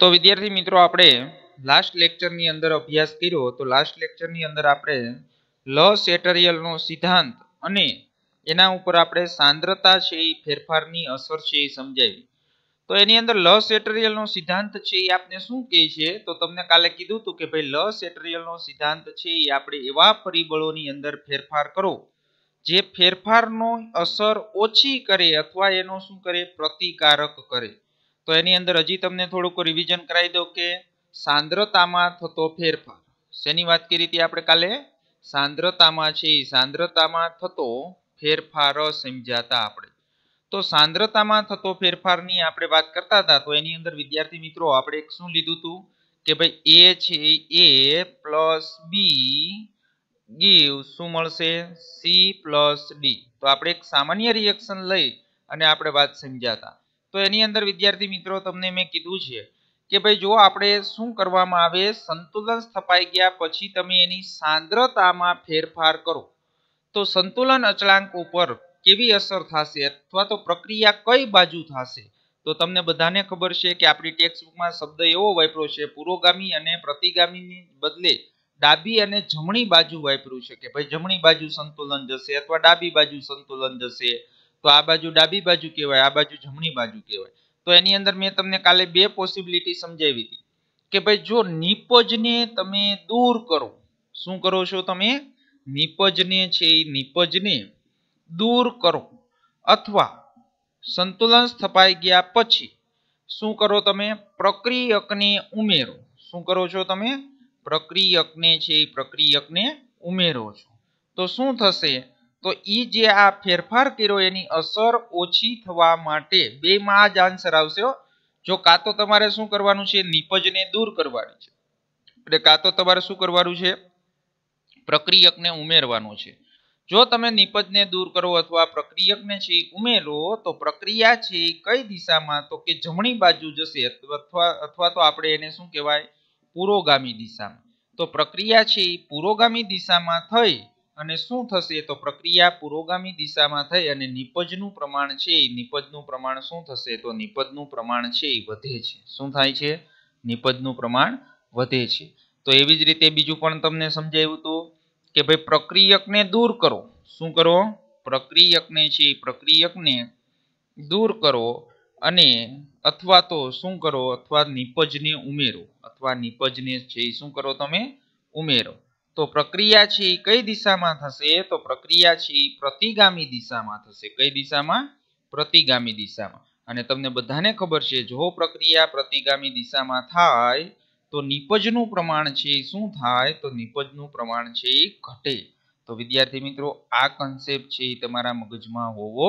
તો વિદ્યાર્થી મિત્રો આપણે લાસ્ટ લેક્ચરની અંદર અભ્યાસ કર્યો તો લાસ્ટ લેક્ચરની અંદર આપણે લ સેટરિયલનો સિદ્ધાંત અને એના ઉપર આપણે સાંદ્રતા છે એ ફેરફારની અસર છે એ સમજાવી તો એની અંદર લ સેટરિયલનો સિદ્ધાંત છે એ આપણે શું કહે છે તો તમને કાલે કીધું હતું કે ભાઈ લ સેટરિયલનો સિદ્ધાંત છે એ આપણે એવા પરિબળોની અંદર ફેરફાર કરો જે ફેરફારનો અસર ઓછી કરે અથવા એનો શું કરે પ્રતિકારક કરે તો એની અંદર હજી તમને થોડુંક રિવિઝન કરાવી દઉં કે સાંદ્રતામાં થતો ફેરફાર શેની વાત કરી હતી આપણે કાલે સાંદ્રતામાં છે સાંદ્રતામાં થતો ફેરફાર સમજાતા આપણે તો સાંદ્રતામાં થતો ફેરફારની આપણે વાત કરતા હતા તો એની અંદર વિદ્યાર્થી મિત્રો આપણે શું લીધું હતું કે ભાઈ એ છે એ પ્લસ બી ગીવ શું મળશે સી પ્લસ ડી તો આપણે એક સામાન્ય રિએક્શન લઈ અને આપણે વાત સમજાતા તો એની અંદર વિદ્યાર્થી મિત્રો તમને મેં કીધું છે કે ભાઈ જો આપણે શું કરવામાં આવે સંતુલન સ્થપાઈ ગયા પછી તમે એની સાંદ્રતામાં ફેરફાર કરો તો સંતુલન અચળાંક ઉપર કેવી અસર થશે અથવા તો પ્રક્રિયા કઈ બાજુ થશે તો તમને બધાને ખબર છે કે આપણી ટેક્સ્ટબુકમાં શબ્દ એવો વાપર્યો છે પુરોગામી અને પ્રતિગામીની બદલે ડાબી અને જમણી બાજુ વાપર્યું છે કે ભાઈ જમણી બાજુ સંતુલન જશે અથવા ડાબી બાજુ સંતુલન જશે તો આ બાજુ ડાબી બાજુ કહેવાય આ બાજુ જમણી બાજુ કહેવાય તો એની અંદર મેં તમને કાલે બે પોસિબિલિટી સમજાવી હતી કે ભાઈ જો નિપજને તમે દૂર કરો શું કરો છો તમે નિપજને છે એ નિપજને દૂર કરો અથવા સંતુલન સ્થપાઈ ગયા પછી શું કરો તમે પ્રક્રિયકને ઉમેરો શું કરો છો તમે પ્રક્રિયકને છે એ પ્રક્રિયકને ઉમેરો છો તો શું થશે તો ઈ જે આ ફેરફાર કર્યો એની અસર ઓછી થવા માટે બેમાં જ આન્સર આવશે જો કાં તો તમારે શું કરવાનું છે નિપજને દૂર કરવાની છે એટલે કાં તો તમારે શું કરવાનું છે પ્રક્રિયકને ઉમેરવાનું છે જો તમે નિપજને દૂર કરો અથવા પ્રક્રિયકને છે ઉમેરો તો પ્રક્રિયા છે કઈ દિશામાં તો કે જમણી બાજુ જશે અથવા અથવા તો આપણે એને શું કહેવાય પુરોગામી દિશામાં તો પ્રક્રિયા છે પુરોગામી દિશામાં થઈ અને શું થશે તો પ્રક્રિયા પુરોગામી દિશામાં થઈ અને નિપજનું પ્રમાણ છે એ નિપજનું પ્રમાણ શું થશે તો નિપજનું પ્રમાણ છે એ વધે છે શું થાય છે નિપજનું પ્રમાણ વધે છે તો એવી જ રીતે બીજું પણ તમને સમજાવ્યું હતું કે ભાઈ પ્રક્રિયકને દૂર કરો શું કરો પ્રક્રિયકને છે એ પ્રક્રિયકને દૂર કરો અને અથવા તો શું કરો અથવા નિપજને ઉમેરો અથવા નિપજને છે એ શું કરો તમે ઉમેરો તો પ્રક્રિયા છે કઈ દિશામાં થશે તો પ્રક્રિયા છે પ્રતિગામી દિશામાં થશે કઈ દિશામાં પ્રતિગામી દિશામાં અને તમને બધાને ખબર છે જો પ્રક્રિયા પ્રતિગામી દિશામાં થાય તો નિપજનું પ્રમાણ છે શું થાય તો નિપજનું પ્રમાણ છે ઘટે તો વિદ્યાર્થી મિત્રો આ કન્સેપ્ટ છે એ તમારા મગજમાં હોવો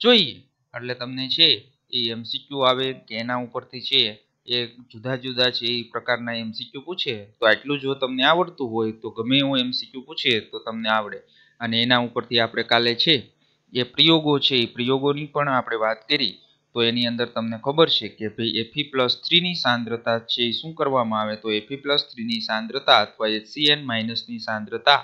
જોઈએ એટલે તમને છે એ એમસીક્યુ આવે કે એના ઉપરથી છે એ જુદા જુદા છે એ પ્રકારના એમસીક્યુ પૂછે તો આટલું જો તમને આવડતું હોય તો ગમે એવું એમસીક્યુ પૂછે તો તમને આવડે અને એના ઉપરથી આપણે કાલે છે એ પ્રયોગો છે એ પ્રયોગોની પણ આપણે વાત કરી તો એની અંદર તમને ખબર છે કે ભાઈ એફી પ્લસ થ્રીની સાંદ્રતા છે એ શું કરવામાં આવે તો એફી પ્લસ થ્રીની સાંદ્રતા અથવા એચસીએન માઇનસની સાંદ્રતા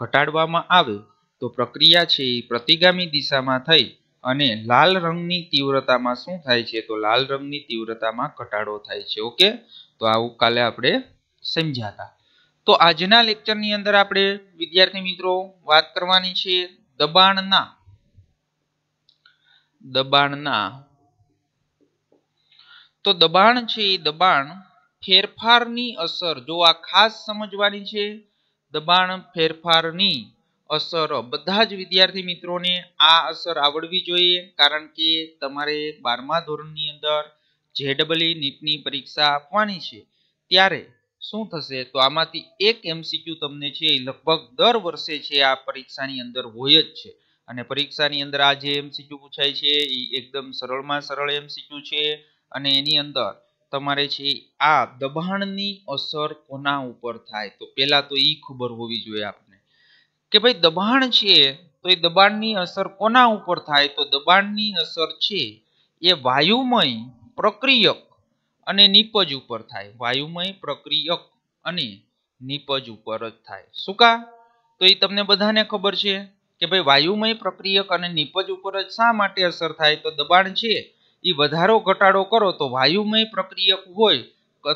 ઘટાડવામાં આવે તો પ્રક્રિયા છે એ પ્રતિગામી દિશામાં થઈ અને લાલ રંગની તીવ્રતામાં શું થાય છે તો લાલ રંગની તીવ્રતામાં ઘટાડો થાય છે ઓકે તો આવું કાલે આપણે સમજાતા તો આજના લેક્ચરની અંદર આપણે વિદ્યાર્થી મિત્રો વાત કરવાની છે દબાણના દબાણના તો દબાણ છે એ દબાણ ફેરફારની અસર જો આ ખાસ સમજવાની છે દબાણ ફેરફારની અસર બધા જ વિદ્યાર્થી મિત્રોને આ અસર આવડવી જોઈએ કારણ કે તમારે બારમા ધોરણની અંદર જેડબલઈ e e નીટની પરીક્ષા આપવાની છે ત્યારે શું થશે તો આમાંથી એક એમસીક્યુ તમને છે લગભગ દર વર્ષે છે આ પરીક્ષાની અંદર હોય જ છે અને પરીક્ષાની અંદર આ જે એમસીક્યુ પૂછાય છે એ એકદમ સરળમાં સરળ એમસીક્યુ છે અને એની અંદર તમારે છે આ દબાણની અસર કોના ઉપર થાય તો પહેલાં તો એ ખબર હોવી જોઈએ આપણે કે ભાઈ દબાણ છે તો એ દબાણની અસર કોના ઉપર થાય તો દબાણની અસર છે એ વાયુમય પ્રક્રિયક અને નીપજ ઉપર થાય વાયુમય પ્રક્રિયક અને નીપજ ઉપર જ થાય શું કા તો એ તમને બધાને ખબર છે કે ભાઈ વાયુમય પ્રક્રિયક અને નીપજ ઉપર જ શા માટે અસર થાય તો દબાણ છે એ વધારો ઘટાડો કરો તો વાયુમય પ્રક્રિયક હોય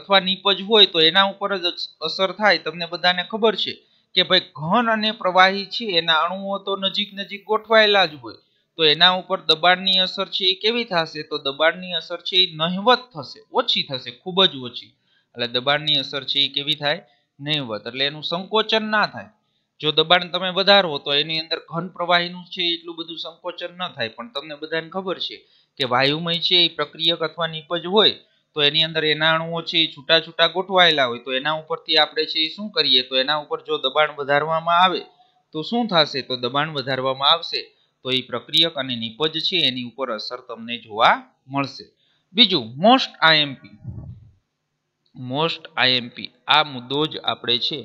અથવા નિપજ હોય તો એના ઉપર જ અસર થાય તમને બધાને ખબર છે કે ભાઈ ઘન અને પ્રવાહી છે એના અણુઓ તો નજીક નજીક ગોઠવાયેલા જ હોય તો એના ઉપર દબાણની અસર છે એ કેવી થશે તો દબાણની અસર છે એ નહિવત થશે ઓછી થશે ખૂબ જ ઓછી એટલે દબાણની અસર છે એ કેવી થાય નહિવત એટલે એનું સંકોચન ના થાય જો દબાણ તમે વધારો તો એની અંદર ઘન પ્રવાહીનું છે એટલું બધું સંકોચન ન થાય પણ તમને બધાને ખબર છે કે વાયુમય છે એ પ્રક્રિયક અથવા નિપજ હોય તો એની અંદર એના અણુઓ છે એ છૂટા છૂટા ગોઠવાયેલા હોય તો એના ઉપરથી આપણે છે એ શું કરીએ તો એના ઉપર જો દબાણ વધારવામાં આવે તો શું થશે તો દબાણ વધારવામાં આવશે તો એ પ્રક્રિયક અને નિપજ છે એની ઉપર અસર તમને જોવા મળશે બીજું મોસ્ટ આઈએમપી મોસ્ટ આઈએમપી આ મુદ્દો જ આપણે છે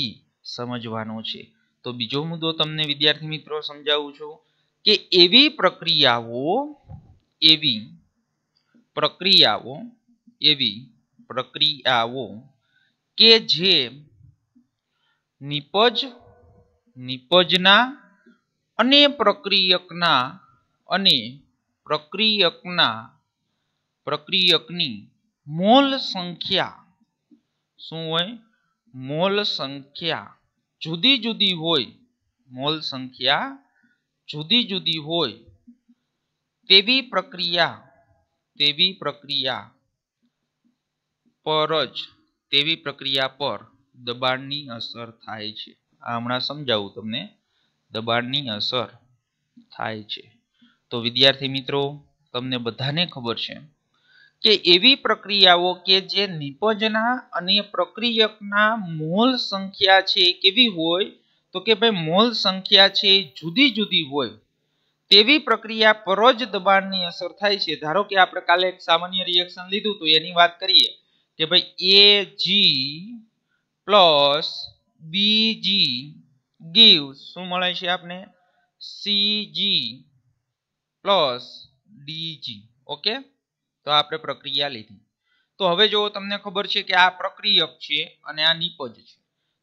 એ સમજવાનો છે તો બીજો મુદ્દો તમને વિદ્યાર્થી મિત્રો સમજાવું છું કે એવી પ્રક્રિયાઓ એવી પ્રક્રિયાઓ એવી પ્રક્રિયાઓ કે જે નિપજ નિપજના અને પ્રક્રિયકના અને પ્રક્રિયકના પ્રક્રિયકની મોલ સંખ્યા શું હોય મોલ સંખ્યા જુદી જુદી હોય મોલ સંખ્યા જુદી જુદી હોય તેવી પ્રક્રિયા તેવી પ્રક્રિયા પર જ તેવી પ્રક્રિયા પર દબાણની અસર થાય છે આ હમણાં સમજાવું તમને દબાણની અસર થાય છે તો વિદ્યાર્થી મિત્રો તમને બધાને ખબર છે કે એવી પ્રક્રિયાઓ કે જે નિપજના અને પ્રક્રિયકના મોલ સંખ્યા છે કેવી હોય તો કે ભાઈ મોલ સંખ્યા છે જુદી જુદી હોય તેવી પ્રક્રિયા પર જ દબાણની અસર થાય છે ધારો કે આપણે કાલે એક સામાન્ય રિએક્શન લીધું તો એની વાત કરીએ કે ભાઈ એ જી પ્લસ બીજી ગીવ શું મળે છે આપને સીજી પ્લસ ડીજી ઓકે તો આપણે પ્રક્રિયા લીધી તો હવે જો તમને ખબર છે કે આ પ્રક્રિયક છે અને આ નિપજ છે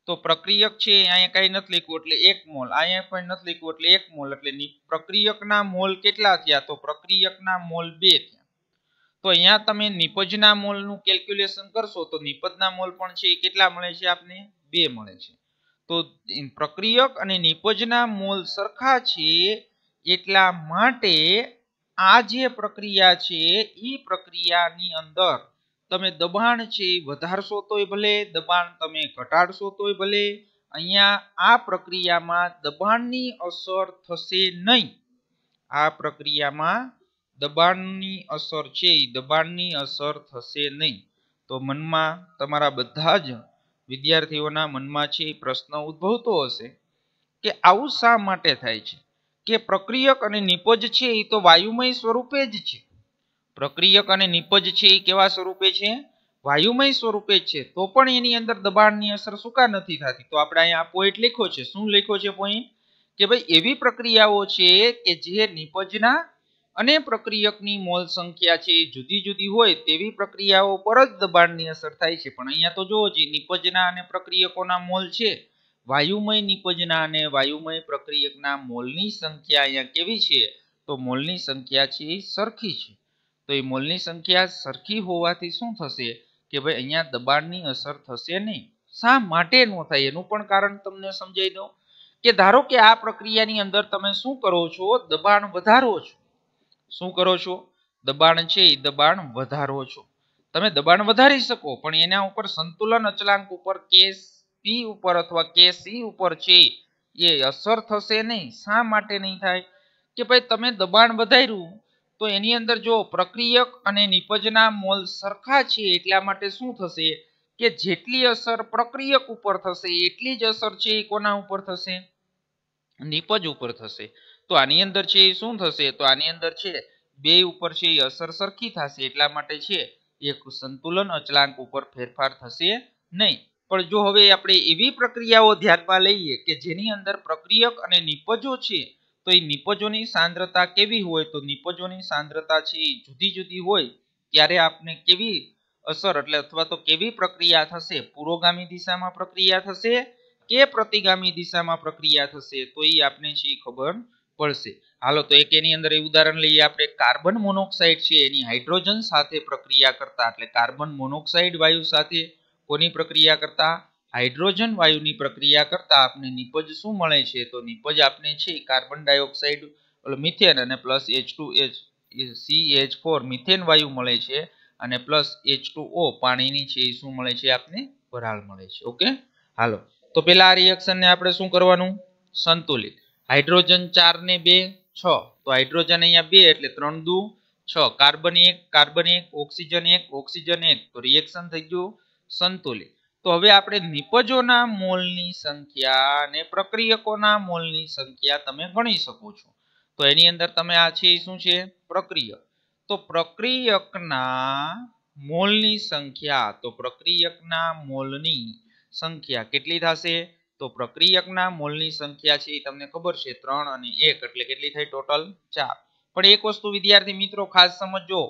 તો પ્રક્રિયક છે અહીંયા કઈ નથી લખ્યું એટલે એક મોલ અહીંયા પણ નથી લખ્યું એટલે એક મોલ એટલે પ્રક્રિયકના મોલ કેટલા થયા તો પ્રક્રિયકના મોલ બે થયા તો અહીંયા તમે નિપજના મોલનું કેલ્ક્યુલેશન કરશો તો નિપજના મોલ પણ છે એ કેટલા મળે છે આપને બે મળે છે તો પ્રક્રિયક અને નિપજના મોલ સરખા છે એટલા માટે આ જે પ્રક્રિયા છે એ પ્રક્રિયાની અંદર તમે દબાણ છે વધારશો તોય ભલે દબાણ તમે ઘટાડશો તોય ભલે અહીંયા આ પ્રક્રિયામાં દબાણની અસર થશે નહીં આ પ્રક્રિયામાં દબાણની અસર છે એ દબાણની અસર થશે નહીં તો મનમાં તમારા બધા જ વિદ્યાર્થીઓના મનમાં છે એ પ્રશ્ન ઉદ્ભવતો હશે કે આવું શા માટે થાય છે કે પ્રક્રિયક અને નિપજ છે એ તો વાયુમય સ્વરૂપે જ છે પ્રક્રિયક અને નિપજ છે એ કેવા સ્વરૂપે છે વાયુમય સ્વરૂપે છે તો પણ એની અંદર દબાણની અસર શું કા નથી થતી તો આપણે અહીંયા પોઈન્ટ લખ્યો છે શું લખ્યો છે પોઈન્ટ કે ભાઈ એવી પ્રક્રિયાઓ છે કે જે નિપજના અને પ્રક્રિયકની મોલ સંખ્યા છે એ જુદી જુદી હોય તેવી પ્રક્રિયાઓ પર જ દબાણની અસર થાય છે પણ અહીંયા તો જુઓ જે નિપજના અને પ્રક્રિયકોના મોલ છે વાયુમય નિપજના અને વાયુમય પ્રક્રિયકના મોલની સંખ્યા અહીંયા કેવી છે તો મોલની સંખ્યા છે એ સરખી છે તો એ મોલની સંખ્યા સરખી હોવાથી શું થશે કે ભાઈ અહીંયા દબાણની અસર થશે નહીં શા માટે ન થાય એનું પણ કારણ તમને સમજાઈ દઉં કે ધારો કે આ પ્રક્રિયાની અંદર તમે શું કરો છો દબાણ વધારો છો શું કરો છો દબાણ છે એ દબાણ વધારો છો તમે દબાણ વધારી શકો પણ એના ઉપર સંતુલન અચલાંક ઉપર કેસ પી ઉપર અથવા કેસ સી ઉપર છે એ અસર થશે નહીં શા માટે નહીં થાય કે ભાઈ તમે દબાણ વધાર્યું તો એની અંદર જો પ્રક્રિયક અને નિપજના મોલ સરખા છે એટલા માટે શું થશે કે જેટલી અસર પ્રક્રિયક ઉપર થશે એટલી જ અસર છે એ કોના ઉપર થશે નિપજ ઉપર થશે તો આની અંદર છે એ શું થશે તો આની અંદર છે બે ઉપર છે એ અસર સરખી થશે એટલા માટે છે એક સંતુલન અચલાંક ઉપર ફેરફાર થશે નહીં પણ જો હવે આપણે એવી પ્રક્રિયાઓ ધ્યાનમાં લઈએ કે જેની અંદર પ્રક્રિયક અને નિપજો છે તો એ નિપજોની સાંદ્રતા કેવી હોય તો નિપજોની સાંદ્રતા છે એ જુદી જુદી હોય ત્યારે આપને કેવી અસર એટલે અથવા તો કેવી પ્રક્રિયા થશે પુરોગામી દિશામાં પ્રક્રિયા થશે કે પ્રતિગામી દિશામાં પ્રક્રિયા થશે તો એ આપને છે ખબર પડશે હાલો તો એક એની અંદર એ ઉદાહરણ લઈએ આપણે કાર્બન મોનોક્સાઇડ છે એની હાઇડ્રોજન સાથે પ્રક્રિયા કરતા એટલે કાર્બન મોનોક્સાઇડ વાયુ સાથે કોની પ્રક્રિયા કરતા હાઇડ્રોજન વાયુની પ્રક્રિયા કરતા આપણે નિપજ શું મળે છે તો નિપજ આપણે છે કાર્બન ડાયોક્સાઇડ એટલે મિથેન અને plus H two H C H four methane વાયુ મળે છે અને પ્લસ એચ ટુ ઓ પાણીની છે એ શું મળે છે આપને વરાળ મળે છે ઓકે હાલો તો પેલા આ રિએક્શનને આપણે શું કરવાનું સંતુલિત હાઇડ્રોજન ચાર ને બે છ તો હાઇડ્રોજન અહીંયા બે એટલે ત્રણ દુ છ કાર્બન એક કાર્બન એક ઓક્સિજન એક ઓક્સિજન એક તો રિએક્શન થઈ ગયું સંતુલિત તો હવે આપણે નિપજોના મોલની સંખ્યા અને પ્રક્રિયકોના મોલની સંખ્યા તમે ગણી શકો છો તો એની અંદર તમે આ છે શું છે પ્રક્રિયક તો પ્રક્રિયકના મોલની સંખ્યા તો પ્રક્રિયકના મોલની સંખ્યા કેટલી થશે તો પ્રક્રિયકના મોલની સંખ્યા છે એ તમને ખબર છે ત્રણ અને એક એટલે કેટલી થઈ ટોટલ ચાર પણ એક વસ્તુ વિદ્યાર્થી મિત્રો ખાસ સમજો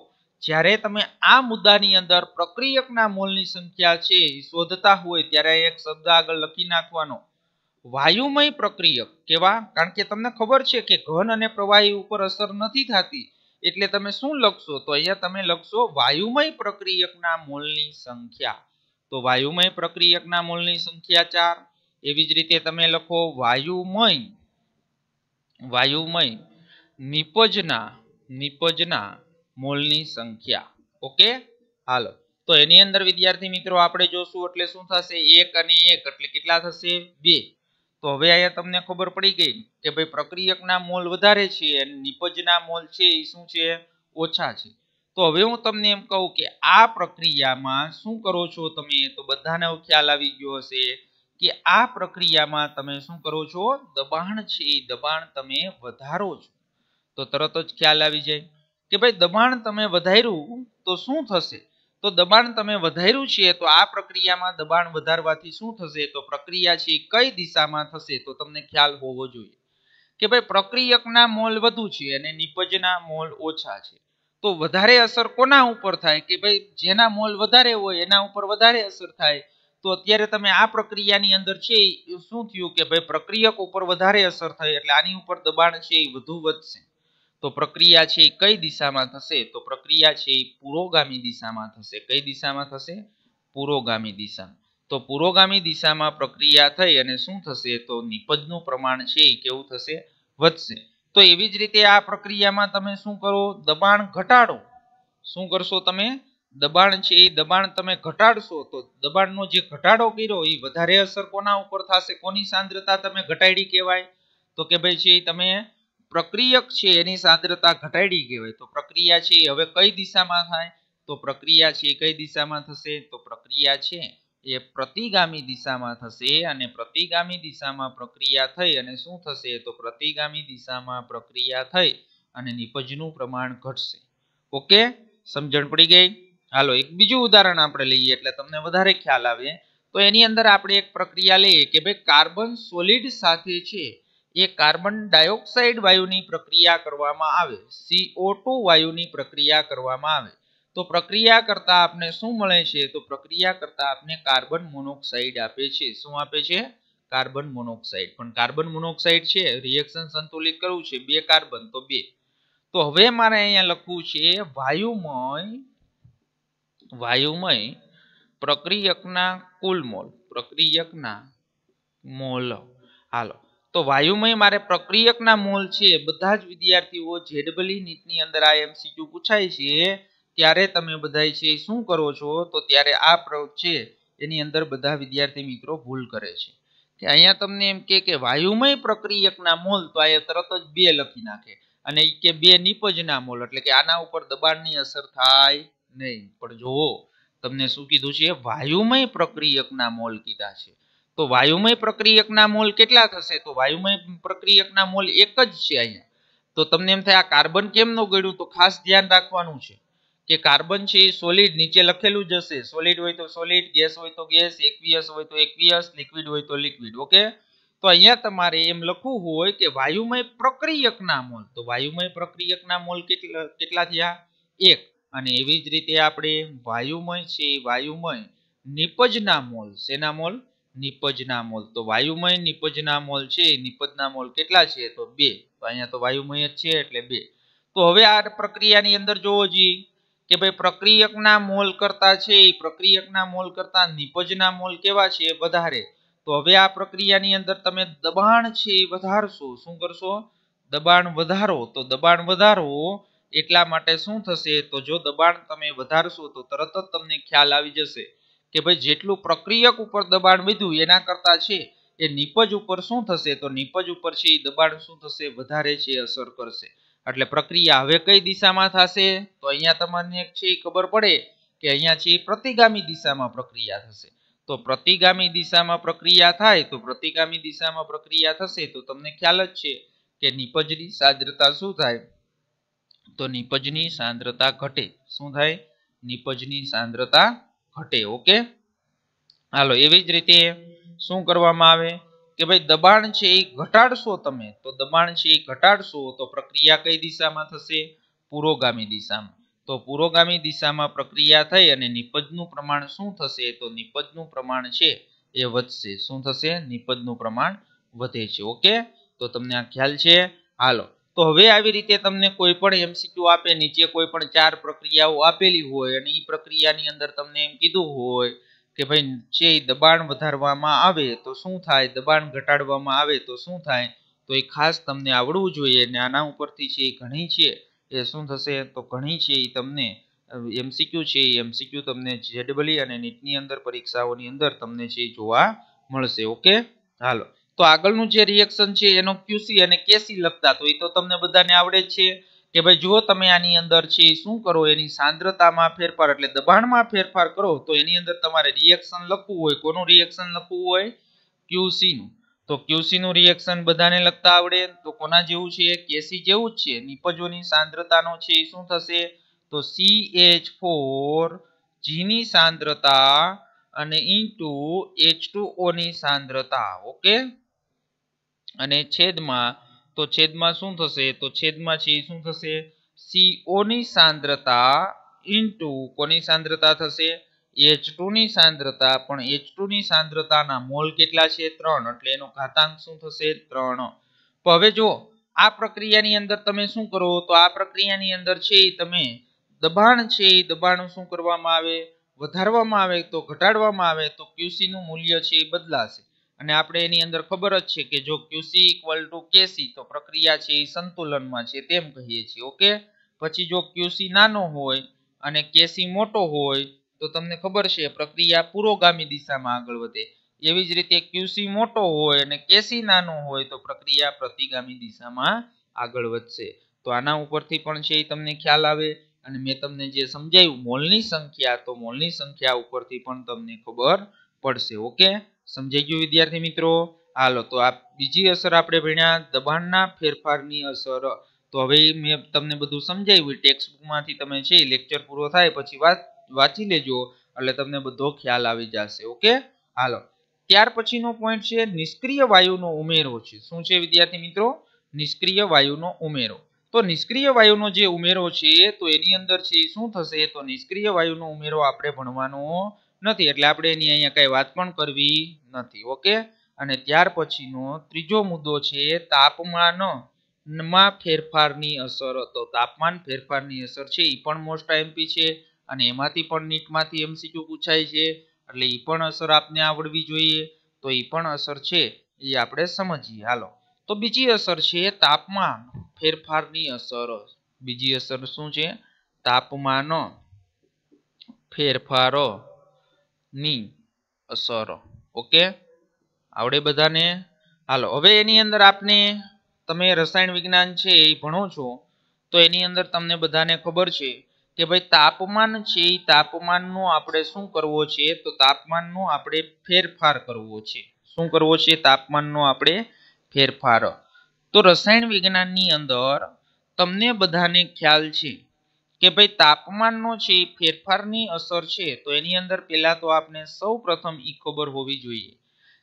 જ્યારે તમે આ મુદ્દાની અંદર પ્રક્રિયકના મોલની સંખ્યા છે શોધતા હોય ત્યારે એક શબ્દ આગળ લખી નાખવાનો વાયુમય પ્રક્રિયક કેવા કારણ કે તમને ખબર છે કે ઘન અને પ્રવાહી ઉપર અસર નથી થતી એટલે તમે શું લખશો તો અહીંયા તમે લખશો વાયુમય પ્રક્રિયકના મોલની સંખ્યા તો વાયુમય પ્રક્રિયકના મોલની સંખ્યા ચાર એવી જ રીતે તમે લખો વાયુમય વાયુમય નિપજના નિપજના મોલની સંખ્યા ઓકે હાલો તો એની અંદર વિદ્યાર્થી મિત્રો આપણે જોશું એટલે શું થશે એક અને એક એટલે કેટલા થશે બે તો હવે અહીંયા તમને ખબર પડી ગઈ કે ભાઈ પ્રક્રિયકના મોલ વધારે છે અને નિપજના મોલ છે એ શું છે ઓછા છે તો હવે હું તમને એમ કહું કે આ પ્રક્રિયામાં શું કરો છો તમે તો બધાને ખ્યાલ આવી ગયો હશે કે આ પ્રક્રિયામાં તમે શું કરો છો દબાણ છે એ દબાણ તમે વધારો છો તો તરત જ ખ્યાલ આવી જાય કે ભાઈ દબાણ તમે વધાર્યું તો શું થશે તો દબાણ તમે વધાર્યું છે તો આ પ્રક્રિયામાં દબાણ વધારવાથી શું થશે તો પ્રક્રિયા છે કઈ દિશામાં થશે તો તમને ખ્યાલ હોવો જોઈએ કે ભાઈ પ્રક્રિયકના મોલ વધુ છે અને નિપજના મોલ ઓછા છે તો વધારે અસર કોના ઉપર થાય કે ભાઈ જેના મોલ વધારે હોય એના ઉપર વધારે અસર થાય તો અત્યારે તમે આ પ્રક્રિયાની અંદર છે શું થયું કે ભાઈ પ્રક્રિયક ઉપર વધારે અસર થઈ એટલે આની ઉપર દબાણ છે એ વધુ વધશે તો પ્રક્રિયા છે એ કઈ દિશામાં થશે તો પ્રક્રિયા છે એ પુરોગામી દિશામાં થશે કઈ દિશામાં થશે પુરોગામી દિશા તો પુરોગામી દિશામાં પ્રક્રિયા થઈ અને શું થશે તો નિપજનું પ્રમાણ છે એ કેવું થશે વધશે તો એવી જ રીતે આ પ્રક્રિયામાં તમે શું કરો દબાણ ઘટાડો શું કરશો તમે દબાણ છે એ દબાણ તમે ઘટાડશો તો દબાણનો જે ઘટાડો કર્યો એ વધારે અસર કોના ઉપર થશે કોની સાંદ્રતા તમે ઘટાડી કહેવાય તો કે ભાઈ છે તમે પ્રક્રિયક છે એની સાંદ્રતા ઘટાડી કહેવાય તો પ્રક્રિયા છે હવે કઈ દિશામાં થાય તો પ્રક્રિયા છે કઈ દિશામાં થશે તો પ્રક્રિયા છે એ પ્રતિગામી દિશામાં થશે અને પ્રતિગામી દિશામાં પ્રક્રિયા થઈ અને શું થશે તો પ્રતિગામી દિશામાં પ્રક્રિયા થઈ અને નિપજનું પ્રમાણ ઘટશે ઓકે સમજણ પડી ગઈ હાલો એક બીજું ઉદાહરણ આપણે લઈએ એટલે તમને વધારે ખ્યાલ આવે તો એની અંદર આપણે એક પ્રક્રિયા લઈએ કે ભાઈ કાર્બન સોલિડ સાથે છે એ કાર્બન ડાયોક્સાઇડ વાયુની પ્રક્રિયા કરવામાં આવે સીઓ ટુ વાયુની પ્રક્રિયા કરવામાં આવે તો પ્રક્રિયા કરતા આપણે શું મળે છે તો પ્રક્રિયા કરતા આપણે કાર્બન મોનોક્સાઇડ આપે છે શું આપે છે કાર્બન મોનોક્સાઇડ પણ કાર્બન મોનોક્સાઇડ છે રિએક્શન સંતુલિત કરવું છે બે કાર્બન તો બે તો હવે મારે અહીંયા લખવું છે વાયુમય વાયુમય પ્રક્રિયકના કુલ મોલ પ્રક્રિયકના મોલ હાલો તો વાયુમય મારે પ્રક્રિયકના મોલ છે બધા જ વિદ્યાર્થીઓ જેડબલી નીટની અંદર આ એમસીક્યુ પૂછાય છે ત્યારે તમે બધા છે શું કરો છો તો ત્યારે આ પ્રયોગ છે એની અંદર બધા વિદ્યાર્થી મિત્રો ભૂલ કરે છે કે અહીંયા તમને એમ કે કે વાયુમય પ્રક્રિયકના મોલ તો અહીંયા તરત જ બે લખી નાખે અને કે બે નિપજના મોલ એટલે કે આના ઉપર દબાણની અસર થાય નહીં પણ જુઓ તમને શું કીધું છે વાયુમય પ્રક્રિયકના મોલ કીધા છે તો વાયુમય પ્રક્રિયકના મોલ કેટલા થશે તો વાયુમય પ્રક્રિયકના મોલ એક જ છે અહીંયા તો તમને એમ થાય આ કાર્બન કેમ ન ગળ્યું તો ખાસ ધ્યાન રાખવાનું છે કે કાર્બન છે એ સોલિડ નીચે લખેલું જ હશે સોલિડ હોય તો સોલિડ ગેસ હોય તો ગેસ એક્વિયસ હોય તો એક્વિયસ લિક્વિડ હોય તો લિક્વિડ ઓકે તો અહીંયા તમારે એમ લખવું હોય કે વાયુમય પ્રક્રિયકના મોલ તો વાયુમય પ્રક્રિયકના મોલ કેટલા કેટલા થયા એક અને એવી જ રીતે આપણે વાયુમય છે વાયુમય નિપજના મોલ શેના મોલ નિપજના મોલ તો વાયુમય નિપજના મોલ છે નિપજના મોલ કેટલા છે તો બે તો અહીંયા તો વાયુમય જ છે એટલે બે તો હવે આ પ્રક્રિયાની અંદર જોવો જોઈએ કે ભાઈ પ્રક્રિયકના મોલ કરતા છે એ પ્રક્રિયકના મોલ કરતા નિપજના મોલ કેવા છે વધારે તો હવે આ પ્રક્રિયાની અંદર તમે દબાણ છે એ વધારશો શું કરશો દબાણ વધારો તો દબાણ વધારવું એટલા માટે શું થશે તો જો દબાણ તમે વધારશો તો તરત જ તમને ખ્યાલ આવી જશે કે ભાઈ જેટલું પ્રક્રિયક ઉપર દબાણ વધ્યું એના કરતાં છે એ નીપજ ઉપર શું થશે તો નીપજ ઉપર છે એ દબાણ શું થશે વધારે છે અસર કરશે એટલે પ્રક્રિયા હવે કઈ દિશામાં થશે તો અહીંયા તમને છે ખબર પડે કે અહીંયા છે પ્રતિગામી દિશામાં પ્રક્રિયા થશે તો પ્રતિગામી દિશામાં પ્રક્રિયા થાય તો પ્રતિગામી દિશામાં પ્રક્રિયા થશે તો તમને ખ્યાલ જ છે કે નિપજની સાંદ્રતા શું થાય તો નિપજની સાંદ્રતા ઘટે શું થાય નિપજની સાંદ્રતા ઘટે ઓકે હાલો એવી જ રીતે શું કરવામાં આવે કે ભાઈ દબાણ છે એ ઘટાડશો તમે તો દબાણ છે એ ઘટાડશો તો પ્રક્રિયા કઈ દિશામાં થશે પુરોગામી દિશામાં તો પુરોગામી દિશામાં પ્રક્રિયા થઈ અને નિપજનું પ્રમાણ શું થશે તો નિપજનું પ્રમાણ છે એ વધશે શું થશે નિપજનું પ્રમાણ વધે છે ઓકે તો તમને આ ખ્યાલ છે હાલો તો હવે આવી રીતે તમને કોઈ પણ એમસીક્યુ આપે નીચે કોઈ પણ ચાર પ્રક્રિયાઓ આપેલી હોય અને એ પ્રક્રિયાની અંદર તમને એમ કીધું હોય કે ભાઈ જે દબાણ વધારવામાં આવે તો શું થાય દબાણ ઘટાડવામાં આવે તો શું થાય તો એ ખાસ તમને આવડવું જોઈએ અને આના ઉપરથી છે એ ઘણી છે એ શું થશે તો ઘણી છે એ તમને એમસીક્યુ છે એ એમસીક્યુ તમને જેડબલી અને નીટની અંદર પરીક્ષાઓની અંદર તમને છે જોવા મળશે ઓકે હાલો તો આગળનું જે રિએક્શન છે એનો ક્યુસી અને કેસી લખતા તો એ તો તમને બધાને આવડે છે કે ભાઈ જો તમે આની અંદર છે શું કરો એની સાંદ્રતામાં ફેરફાર એટલે દબાણમાં ફેરફાર કરો તો એની અંદર તમારે રિએક્શન લખવું હોય કોનું રિએક્શન લખવું હોય ક્યુસી નું તો ક્યુસી નું રિએક્શન બધાને લખતા આવડે તો કોના જેવું છે કેસી જેવું જ છે નિપજોની સાંદ્રતાનો છે એ શું થશે તો સી એચ ફોર જીની સાંદ્રતા અને ઇન્ટુ એચ ની સાંદ્રતા ઓકે અને છેદમાં તો છેદમાં શું થશે તો છેદમાં છે શું થશે સીઓની સાંદ્રતા ઇન્ટુ કોની સાંદ્રતા થશે એચ ની સાંદ્રતા પણ એચ ની સાંદ્રતાના મોલ કેટલા છે ત્રણ એટલે એનો ઘાતાંક શું થશે ત્રણ હવે જો આ પ્રક્રિયાની અંદર તમે શું કરો તો આ પ્રક્રિયાની અંદર છે તમે દબાણ છે એ દબાણ શું કરવામાં આવે વધારવામાં આવે તો ઘટાડવામાં આવે તો ક્યુસી નું મૂલ્ય છે એ બદલાશે અને આપણે એની અંદર ખબર જ છે કે જો QC ઇક્વલ ટુ KC તો પ્રક્રિયા છે એ સંતુલનમાં છે તેમ કહીએ છીએ ઓકે પછી જો QC નાનો હોય અને KC મોટો હોય તો તમને ખબર છે પ્રક્રિયા પુરોગામી દિશામાં આગળ વધે એવી જ રીતે QC મોટો હોય અને KC નાનો હોય તો પ્રક્રિયા પ્રતિગામી દિશામાં આગળ વધશે તો આના ઉપરથી પણ છે એ તમને ખ્યાલ આવે અને મેં તમને જે સમજાયું મોલની સંખ્યા તો મોલની સંખ્યા ઉપરથી પણ તમને ખબર પડશે ઓકે સમજાઈ ગયું વિદ્યાર્થી મિત્રો હાલો તો આ બીજી અસર આપણે ભણ્યા દબાણના ફેરફારની અસર તો હવે મેં તમને બધું સમજાવ્યું ટેક્સ્ટ બુકમાંથી તમે છે લેક્ચર પૂરો થાય પછી વાત વાંચી લેજો એટલે તમને બધો ખ્યાલ આવી જશે ઓકે હાલો ત્યાર પછીનો પોઈન્ટ છે નિષ્ક્રિય વાયુનો ઉમેરો છે શું છે વિદ્યાર્થી મિત્રો નિષ્ક્રિય વાયુનો ઉમેરો તો નિષ્ક્રિય વાયુનો જે ઉમેરો છે તો એની અંદર છે શું થશે તો નિષ્ક્રિય વાયુનો ઉમેરો આપણે ભણવાનો નથી એટલે આપણે એની અહીંયા કઈ વાત પણ કરવી નથી ઓકે અને ત્યાર પછીનો ત્રીજો મુદ્દો છે તાપમાન માં ફેરફારની અસર તો તાપમાન ફેરફારની અસર છે એ પણ મોસ્ટ આઈએમપી છે અને એમાંથી પણ નીટમાંથી એમસીક્યુ પૂછાય છે એટલે એ પણ અસર આપને આવડવી જોઈએ તો એ પણ અસર છે એ આપણે સમજીએ હાલો તો બીજી અસર છે તાપમાન ફેરફારની અસર બીજી અસર શું છે તાપમાન ફેરફારો ની અસરો ઓકે આવડે બધાને હાલો હવે એની અંદર આપને તમે રસાયણ વિજ્ઞાન છે એ ભણો છો તો એની અંદર તમને બધાને ખબર છે કે ભાઈ તાપમાન છે એ તાપમાનનો આપણે શું કરવો છે તો તાપમાનનો આપણે ફેરફાર કરવો છે શું કરવો છે તાપમાનનો આપણે ફેરફાર તો રસાયણ વિજ્ઞાનની અંદર તમને બધાને ખ્યાલ છે કે ભાઈ તાપમાનનો છે ફેરફારની અસર છે તો એની અંદર પહેલાં તો આપણે સૌ પ્રથમ એ ખબર હોવી જોઈએ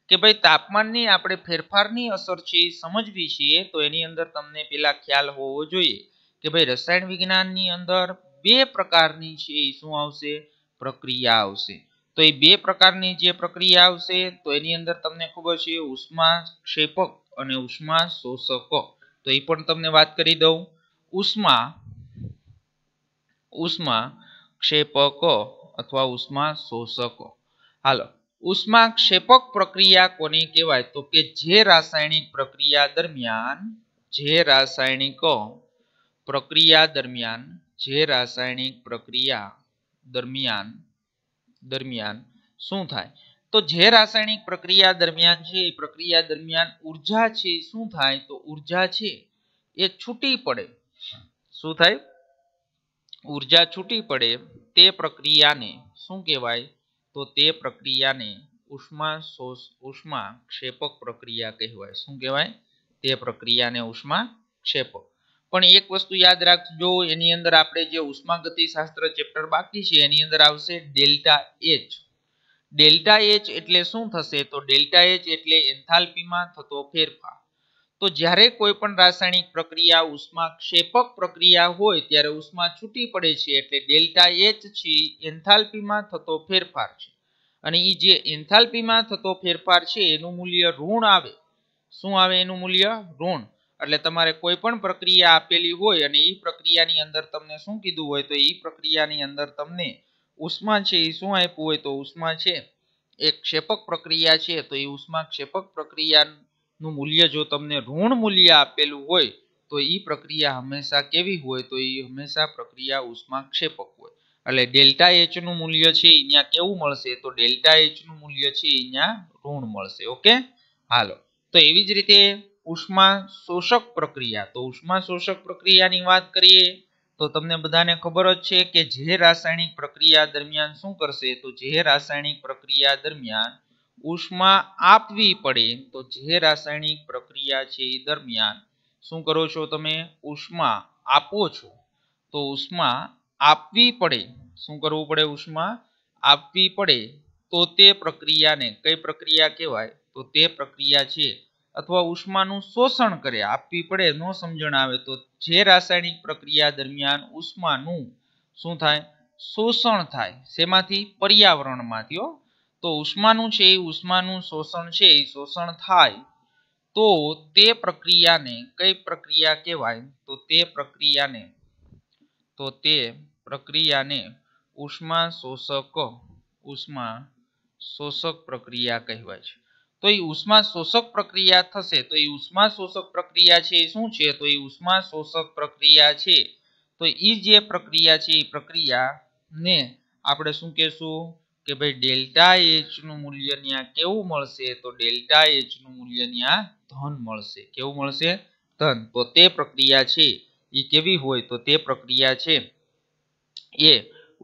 કે ભાઈ તાપમાનની આપણે ફેરફારની અસર છે એ સમજવી છીએ તો એની અંદર તમને પહેલાં ખ્યાલ હોવો જોઈએ કે ભાઈ રસાયણ વિજ્ઞાનની અંદર બે પ્રકારની છે એ શું આવશે પ્રક્રિયા આવશે તો એ બે પ્રકારની જે પ્રક્રિયા આવશે તો એની અંદર તમને ખબર છે ઉષ્મા ક્ષેપક અને ઉષ્મા શોષક તો એ પણ તમને વાત કરી દઉં ઉષ્મા ઉષ્મા ક્ષેપકો અથવા ઉષ્મા શોષકો હાલો ઉષ્મા ક્ષેપક પ્રક્રિયા કોને કહેવાય તો કે જે રાસાયણિક પ્રક્રિયા દરમિયાન જે રાસાયણિકો પ્રક્રિયા દરમિયાન જે રાસાયણિક પ્રક્રિયા દરમિયાન દરમિયાન શું થાય તો જે રાસાયણિક પ્રક્રિયા દરમિયાન છે એ પ્રક્રિયા દરમિયાન ઉર્જા છે શું થાય તો ઉર્જા છે એ છૂટી પડે શું થાય ઉર્જા છૂટી પડે તે પ્રક્રિયાને શું કહેવાય તો તે પ્રક્રિયાને ઉષ્મા શોષ ઉષ્મા ક્ષેપક પ્રક્રિયા કહેવાય શું કહેવાય તે પ્રક્રિયાને ઉષ્મા ક્ષેપક પણ એક વસ્તુ યાદ રાખજો એની અંદર આપણે જે ઉષ્માગતિશાસ્ત્ર ચેપ્ટર બાકી છે એની અંદર આવશે ડેલ્ટા એચ ડેલ્ટા એચ એટલે શું થશે તો ડેલ્ટા એચ એટલે એન્થાલ્પીમાં થતો ફેરફાર તો જ્યારે કોઈ પણ રાસાયણિક પ્રક્રિયા ઉષ્મા ક્ષેપક પ્રક્રિયા હોય ત્યારે ઉષ્મા છૂટી પડે છે એટલે ડેલ્ટા એચ છે એન્થાલ્પીમાં થતો ફેરફાર છે અને એ જે એન્થાલ્પીમાં થતો ફેરફાર છે એનું મૂલ્ય ઋણ આવે શું આવે એનું મૂલ્ય ઋણ એટલે તમારે કોઈ પણ પ્રક્રિયા આપેલી હોય અને એ પ્રક્રિયાની અંદર તમને શું કીધું હોય તો એ પ્રક્રિયાની અંદર તમને ઉષ્મા છે એ શું આપ્યું હોય તો ઉષ્મા છે એક ક્ષેપક પ્રક્રિયા છે તો એ ઉષ્મા ક્ષેપક પ્રક્રિયા નું મૂલ્ય જો તમને ઋણ મૂલ્ય આપેલું હોય તો એ પ્રક્રિયા હંમેશા કેવી હોય તો એ હંમેશા પ્રક્રિયા ઉષ્માક્ષેપક હોય એટલે ડેલ્ટા એચ મૂલ્ય છે અહીંયા કેવું મળશે તો ડેલ્ટા એચ મૂલ્ય છે અહીંયા ઋણ મળશે ઓકે હાલો તો એવી જ રીતે ઉષ્મા શોષક પ્રક્રિયા તો ઉષ્મા શોષક પ્રક્રિયાની વાત કરીએ તો તમને બધાને ખબર જ છે કે જે રાસાયણિક પ્રક્રિયા દરમિયાન શું કરશે તો જે રાસાયણિક પ્રક્રિયા દરમિયાન ઉષ્મા આપવી પડે તો જે રાસાયણિક પ્રક્રિયા છે એ દરમિયાન શું કરો છો તમે ઉષ્મા આપો છો તો ઉષ્મા આપવી પડે શું કરવું પડે ઉષ્મા આપવી પડે તો તે પ્રક્રિયાને કઈ પ્રક્રિયા કહેવાય તો તે પ્રક્રિયા છે અથવા ઉષ્માનું શોષણ કરે આપવી પડે ન સમજણ આવે તો જે રાસાયણિક પ્રક્રિયા દરમિયાન ઉષ્માનું શું થાય શોષણ થાય શેમાંથી પર્યાવરણમાંથી હો તો ઉષ્માનું છે એ ઉષ્માનું શોષણ છે એ શોષણ થાય તો તે પ્રક્રિયાને કઈ પ્રક્રિયા કહેવાય તો તે પ્રક્રિયાને તો તે પ્રક્રિયાને ઉષ્મા શોષક ઉષ્મા શોષક પ્રક્રિયા કહેવાય છે તો એ ઉષ્મા શોષક પ્રક્રિયા થશે તો એ ઉષ્મા શોષક પ્રક્રિયા છે એ શું છે તો એ ઉષ્મા શોષક પ્રક્રિયા છે તો એ જે પ્રક્રિયા છે એ પ્રક્રિયાને આપણે શું કહેશું કે ભાઈ ડેલ્ટા નું મૂલ્ય ત્યાં કેવું મળશે તો ડેલ્ટા નું મૂલ્ય ત્યાં ધન મળશે કેવું મળશે ધન તો તે પ્રક્રિયા છે એ કેવી હોય તો તે પ્રક્રિયા છે એ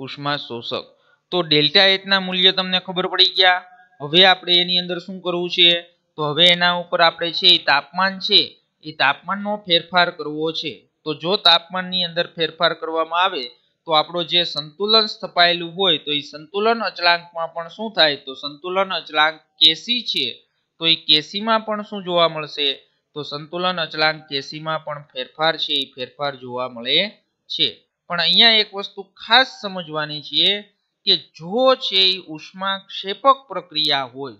ઉષ્મા શોષક તો ડેલ્ટા એચના મૂલ્ય તમને ખબર પડી ગયા હવે આપણે એની અંદર શું કરવું છે તો હવે એના ઉપર આપણે છે એ તાપમાન છે એ તાપમાનનો ફેરફાર કરવો છે તો જો તાપમાનની અંદર ફેરફાર કરવામાં આવે તો આપણો જે સંતુલન સ્થપાયેલું હોય તો એ સંતુલન અચલાંકમાં પણ શું થાય તો સંતુલન અચલાંક કેસી છે તો એ કેસીમાં પણ શું જોવા મળશે તો સંતુલન અચલાંક કેસીમાં પણ ફેરફાર છે એ ફેરફાર જોવા મળે છે પણ અહીંયા એક વસ્તુ ખાસ સમજવાની છે કે જો છે એ ઉષ્મા ક્ષેપક પ્રક્રિયા હોય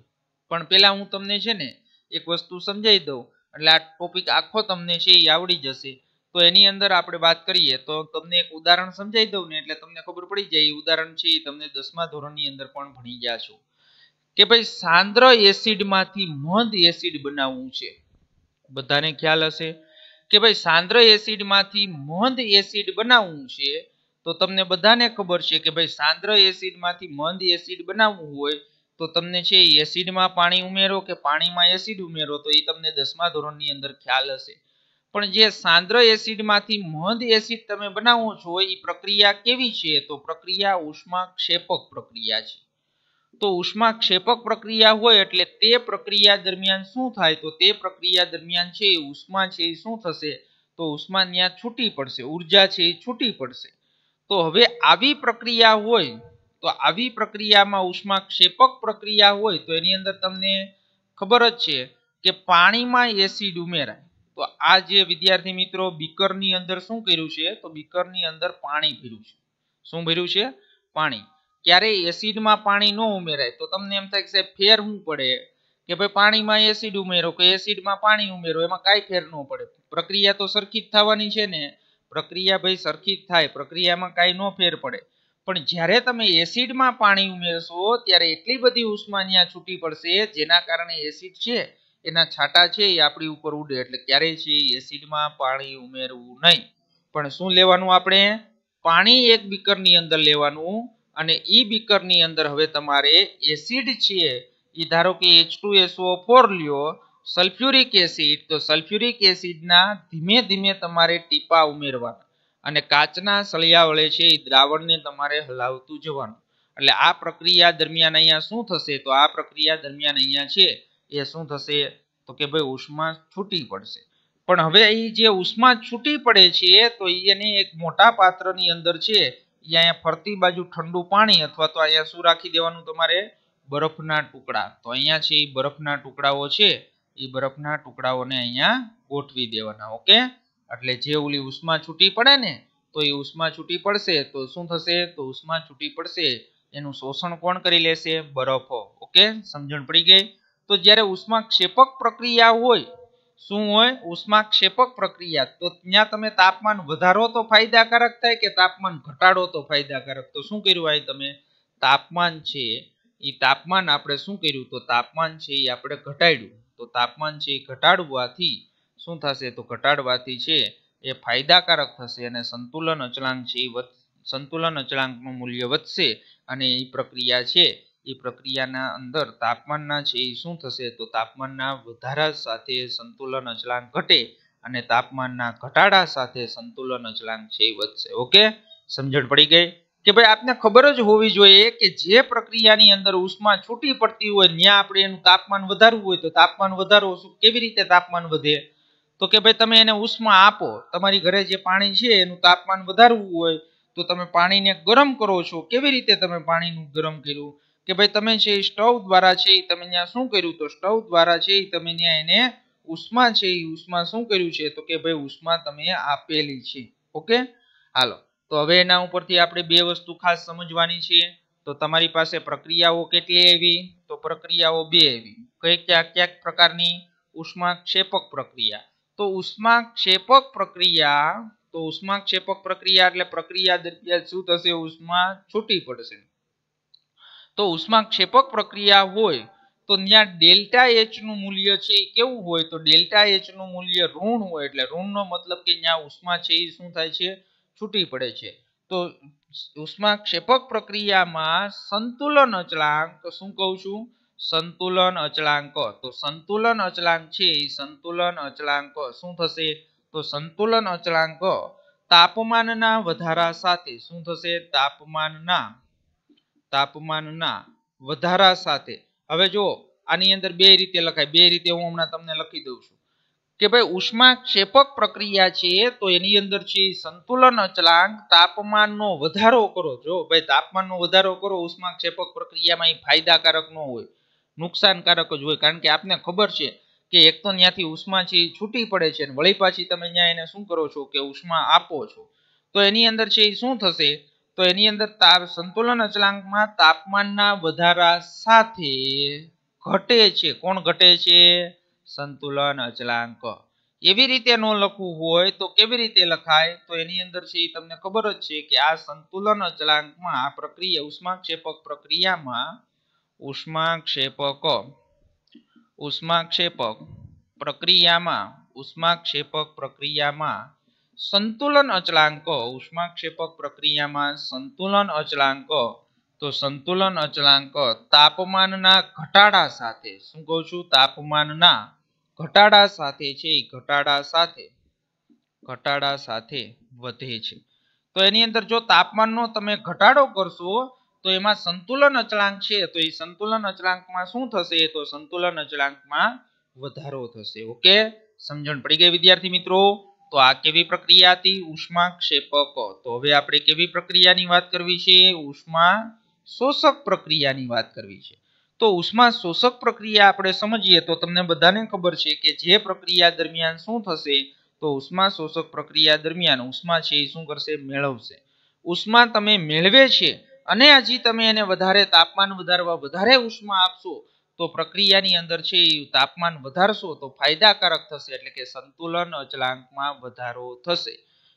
પણ પેલા હું તમને છે ને એક વસ્તુ સમજાવી દઉં એટલે આ ટોપિક આખો તમને છે એ આવડી જશે તો એની અંદર આપણે વાત કરીએ તો તમને એક ઉદાહરણ સમજાવી દઉં ને એટલે તમને ખબર પડી જાય એ ઉદાહરણ છે એ તમને દસમા ધોરણની અંદર પણ ભણી ગયા છો કે ભાઈ સાંદ્ર એસિડમાંથી મધ એસિડ બનાવવું છે બધાને ખ્યાલ હશે કે ભાઈ સાંદ્ર એસિડમાંથી મંદ એસિડ બનાવવું છે તો તમને બધાને ખબર છે કે ભાઈ સાંદ્ર એસિડમાંથી મંદ એસિડ બનાવવું હોય તો તમને છે એસિડમાં પાણી ઉમેરો કે પાણીમાં એસિડ ઉમેરો તો એ તમને દસમા ધોરણની અંદર ખ્યાલ હશે પણ જે સાંદ્ર એસિડમાંથી મંદ એસિડ તમે બનાવો છો એ પ્રક્રિયા કેવી છે તો પ્રક્રિયા ઉષ્માક્ષેપક પ્રક્રિયા છે તો ઉષ્માક્ષેપક પ્રક્રિયા હોય એટલે તે પ્રક્રિયા દરમિયાન શું થાય તો તે પ્રક્રિયા દરમિયાન છે ઉષ્મા છે એ શું થશે તો ઉષ્મા ત્યાં છૂટી પડશે ઉર્જા છે એ છૂટી પડશે તો હવે આવી પ્રક્રિયા હોય તો આવી પ્રક્રિયામાં ઉષ્માક્ષેપક પ્રક્રિયા હોય તો એની અંદર તમને ખબર જ છે કે પાણીમાં એસિડ ઉમેરાય તો આ જે વિદ્યાર્થી મિત્રો બીકરની અંદર શું કર્યું છે તો બીકરની અંદર પાણી ભર્યું છે શું ભર્યું છે પાણી ક્યારે એસિડમાં પાણી ન ઉમેરાય તો તમને એમ થાય કે ફેર શું પડે કે ભાઈ પાણીમાં એસિડ ઉમેરો કે એસિડમાં પાણી ઉમેરો એમાં કાંઈ ફેર ન પડે પ્રક્રિયા તો સરખી જ થવાની છે ને પ્રક્રિયા ભાઈ સરખી જ થાય પ્રક્રિયામાં કાંઈ ન ફેર પડે પણ જ્યારે તમે એસિડમાં પાણી ઉમેરશો ત્યારે એટલી બધી ઉષ્મા છૂટી પડશે જેના કારણે એસિડ છે એના છાંટા છે એ આપણી ઉપર ઉડે એટલે ક્યારે છે એસિડમાં પાણી ઉમેરવું નહીં પણ શું લેવાનું આપણે પાણી એક બીકરની અંદર લેવાનું અને ઈ બીકરની અંદર હવે તમારે એસિડ છે એ ધારો કે એચ ટુ એસઓ ફોર લ્યો સલ્ફ્યુરિક એસિડ તો સલ્ફ્યુરિક એસિડના ધીમે ધીમે તમારે ટીપા ઉમેરવાના અને કાચના સળિયા વળે છે એ દ્રાવણને તમારે હલાવતું જવાનું એટલે આ પ્રક્રિયા દરમિયાન અહીંયા શું થશે તો આ પ્રક્રિયા દરમિયાન અહીંયા છે એ શું થશે તો કે ભાઈ ઉષ્મા છૂટી પડશે પણ હવે એ જે ઉષ્મા છૂટી પડે છે તો એની એક મોટા પાત્રની અંદર છે અહીંયા ફરતી બાજુ ઠંડુ પાણી અથવા તો અહીંયા શું રાખી દેવાનું તમારે બરફના ટુકડા તો અહીંયા છે એ બરફના ટુકડાઓ છે એ બરફના ટુકડાઓને અહીંયા ગોઠવી દેવાના ઓકે એટલે જે ઓલી ઉષ્મા છૂટી પડે ને તો એ ઉષ્મા છૂટી પડશે તો શું થશે તો ઉષ્મા છૂટી પડશે એનું શોષણ કોણ કરી લેશે બરફો ઓકે સમજણ પડી ગઈ તો જ્યારે ઉષ્માક્ષેપક પ્રક્રિયા હોય શું હોય ઉષ્માક્ષેપક પ્રક્રિયા તો ત્યાં તમે તાપમાન વધારો તો ફાયદાકારક થાય કે તાપમાન ઘટાડો તો ફાયદાકારક તો શું કર્યું અહીં તમે તાપમાન છે એ તાપમાન આપણે શું કર્યું તો તાપમાન છે એ આપણે ઘટાડ્યું તો તાપમાન છે એ ઘટાડવાથી શું થશે તો ઘટાડવાથી છે એ ફાયદાકારક થશે અને સંતુલન અચળાંક છે એ સંતુલન અચળાંકનું મૂલ્ય વધશે અને એ પ્રક્રિયા છે એ પ્રક્રિયાના અંદર તાપમાનના છે એ શું થશે તો તાપમાનના વધારા સાથે સંતુલન અચળાંક ઘટે અને તાપમાનના ઘટાડા સાથે સંતુલન અચળાંક છે એ વધશે ઓકે સમજણ પડી ગઈ કે ભાઈ આપને ખબર જ હોવી જોઈએ કે જે પ્રક્રિયાની અંદર ઉષ્મા છૂટી પડતી હોય ત્યાં આપણે એનું તાપમાન વધારવું હોય તો તાપમાન વધારવો શું કેવી રીતે તાપમાન વધે તો કે ભાઈ તમે એને ઉષ્મા આપો તમારી ઘરે જે પાણી છે એનું તાપમાન વધારવું હોય તો તમે પાણીને ગરમ કરો છો કેવી રીતે તમે પાણીનું ગરમ કર્યું કે ભાઈ તમે છે એ સ્ટવ દ્વારા છે એ તમે ત્યાં શું કર્યું તો સ્ટવ દ્વારા છે એ તમે ત્યાં એને ઉષ્મા છે એ ઉષ્મા શું કર્યું છે તો કે ભાઈ ઉષ્મા તમે આપેલી છે ઓકે હાલો તો હવે એના ઉપરથી આપણે બે વસ્તુ ખાસ સમજવાની છે તો તમારી પાસે પ્રક્રિયાઓ કેટલી એવી તો પ્રક્રિયાઓ બે એવી કઈ કયા ક્યાંક પ્રકારની ઉષ્માક્ષેપક પ્રક્રિયા તો ઉષ્માક્ષેપક પ્રક્રિયા તો ઉષ્માક્ષેપક પ્રક્રિયા એટલે પ્રક્રિયા દરમિયાન શું થશે ઉષ્મા છૂટી પડશે તો ઉષ્માક્ષેપક પ્રક્રિયા હોય તો ત્યાં ડેલ્ટા એચ નું મૂલ્ય છે એ કેવું હોય તો ડેલ્ટા એચ નું મૂલ્ય ઋણ હોય એટલે ઋણનો મતલબ કે ત્યાં ઉષ્મા છે એ શું થાય છે છૂટી પડે છે તો ઉષ્માક્ષેપક પ્રક્રિયામાં સંતુલન અચળાંક શું કહું છું સંતુલન અચળાંક તો સંતુલન અચળાંક છે એ સંતુલન અચળાંક શું થશે તો સંતુલન અચળાંક તાપમાનના વધારા સાથે શું થશે તાપમાનના તાપમાનના વધારા સાથે હવે જો આની અંદર બે રીતે લખાય બે રીતે હું હમણાં તમને લખી દઉં છું કે ભાઈ ઉષ્મા ક્ષેપક પ્રક્રિયા છે તો એની અંદર છે સંતુલન અચળાંક તાપમાનનો વધારો કરો જો ભાઈ તાપમાનનો વધારો કરો ઉષ્મા ક્ષેપક પ્રક્રિયામાં એ ફાયદાકારક ન હોય નુકસાનકારક જ હોય કારણ કે આપને ખબર છે કે એક તો ત્યાંથી ઉષ્મા છે છૂટી પડે છે અને વળી પાછી તમે ત્યાં એને શું કરો છો કે ઉષ્મા આપો છો તો એની અંદર છે એ શું થશે તો એની અંદર તાપ સંતુલન અચલાંકમાં તાપમાનના વધારા સાથે ઘટે છે કોણ ઘટે છે સંતુલન અચલાંક એવી રીતે ન લખવું હોય તો કેવી રીતે લખાય તો એની અંદર છે એ તમને ખબર જ છે કે આ સંતુલન અચલાંકમાં આ પ્રક્રિયા ઉષ્માક્ષેપક પ્રક્રિયામાં ઉષ્માક્ષેપક ઉષ્માક્ષેપક પ્રક્રિયામાં ઉષ્માક્ષેપક પ્રક્રિયામાં સંતુલન અચળાંકો ઉષ્માક્ષેપક પ્રક્રિયામાં સંતુલન અચળાંકો તો સંતુલન અચળાંકો તાપમાનના ઘટાડા સાથે શું કહું છું તાપમાનના ઘટાડા સાથે છે ઘટાડા સાથે ઘટાડા સાથે વધે છે તો એની અંદર જો તાપમાનનો તમે ઘટાડો કરશો તો એમાં સંતુલન અચળાંક છે તો એ સંતુલન અચળાંકમાં શું થશે તો સંતુલન અચળાંકમાં વધારો થશે ઓકે સમજણ પડી ગઈ વિદ્યાર્થી મિત્રો તો આ કેવી પ્રક્રિયા હતી ઉષ્મા ક્ષેપક તો હવે આપણે કેવી પ્રક્રિયાની વાત કરવી છે ઉષ્મા શોષક પ્રક્રિયાની વાત કરવી છે તો ઉષ્મા શોષક પ્રક્રિયા આપણે સમજીએ તો તમને બધાને ખબર છે કે જે પ્રક્રિયા દરમિયાન શું થશે તો ઉષ્મા શોષક પ્રક્રિયા દરમિયાન ઉષ્મા છે એ શું કરશે મેળવશે ઉષ્મા તમે મેળવે છે અને હજી તમે એને વધારે તાપમાન વધારવા વધારે ઉષ્મા આપશો તો પ્રક્રિયાની અંદર છે તાપમાન વધારશો તો ફાયદાકારક થશે એટલે કે સંતુલન અચલાંકમાં વધારો થશે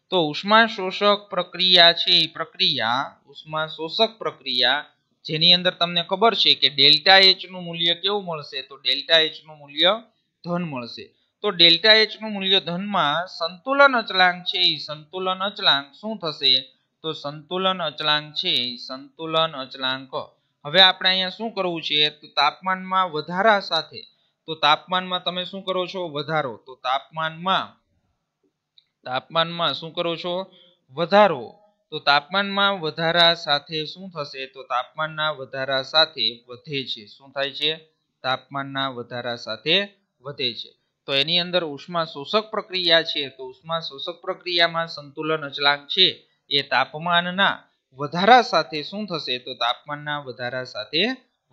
તો ઉષ્મા શોષક પ્રક્રિયા છે એ પ્રક્રિયા ઉષ્મા શોષક પ્રક્રિયા જેની અંદર તમને ખબર છે કે ડેલ્ટા એચ મૂલ્ય કેવું મળશે તો ડેલ્ટા એચ મૂલ્ય ધન મળશે તો ડેલ્ટા એચ મૂલ્ય ધનમાં સંતુલન અચલાંક છે એ સંતુલન અચલાંક શું થશે તો સંતુલન અચલાંક છે સંતુલન અચલાંક હવે આપણે અહીંયા શું કરવું છે તો તાપમાનમાં વધારા સાથે તો તાપમાનમાં તમે શું કરો છો વધારો તો તાપમાનમાં તાપમાનમાં શું કરો છો વધારો તો તાપમાનમાં વધારા સાથે શું થશે તો તાપમાનના વધારા સાથે વધે છે શું થાય છે તાપમાનના વધારા સાથે વધે છે તો એની અંદર ઉષ્મા શોષક પ્રક્રિયા છે તો ઉષ્મા શોષક પ્રક્રિયામાં સંતુલન અચળાંક છે એ તાપમાનના વધારા સાથે શું થશે તો તાપમાનના વધારા સાથે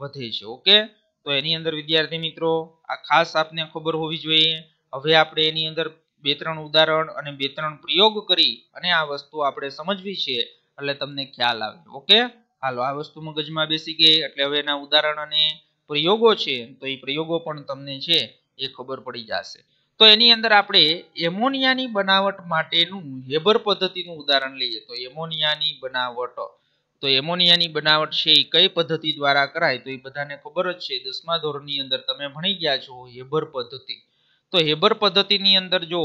વધે છે ઓકે તો એની અંદર વિદ્યાર્થી મિત્રો આ ખાસ આપને ખબર હોવી જોઈએ હવે આપણે એની અંદર બે ત્રણ ઉદાહરણ અને બે ત્રણ પ્રયોગ કરી અને આ વસ્તુ આપણે સમજવી છે એટલે તમને ખ્યાલ આવે ઓકે હાલો આ વસ્તુ મગજમાં બેસી ગઈ એટલે હવે એના ઉદાહરણ અને પ્રયોગો છે તો એ પ્રયોગો પણ તમને છે એ ખબર પડી જશે તો એની અંદર આપણે એમોનિયાની બનાવટ માટેનું હેબર પદ્ધતિનું ઉદાહરણ લઈએ તો એમોનિયાની બનાવટ તો એમોનિયાની બનાવટ છે એ કઈ પદ્ધતિ દ્વારા કરાય તો એ બધાને ખબર જ છે દસમા ધોરણની અંદર તમે ભણી ગયા છો હેબર પદ્ધતિ તો હેબર પદ્ધતિની અંદર જો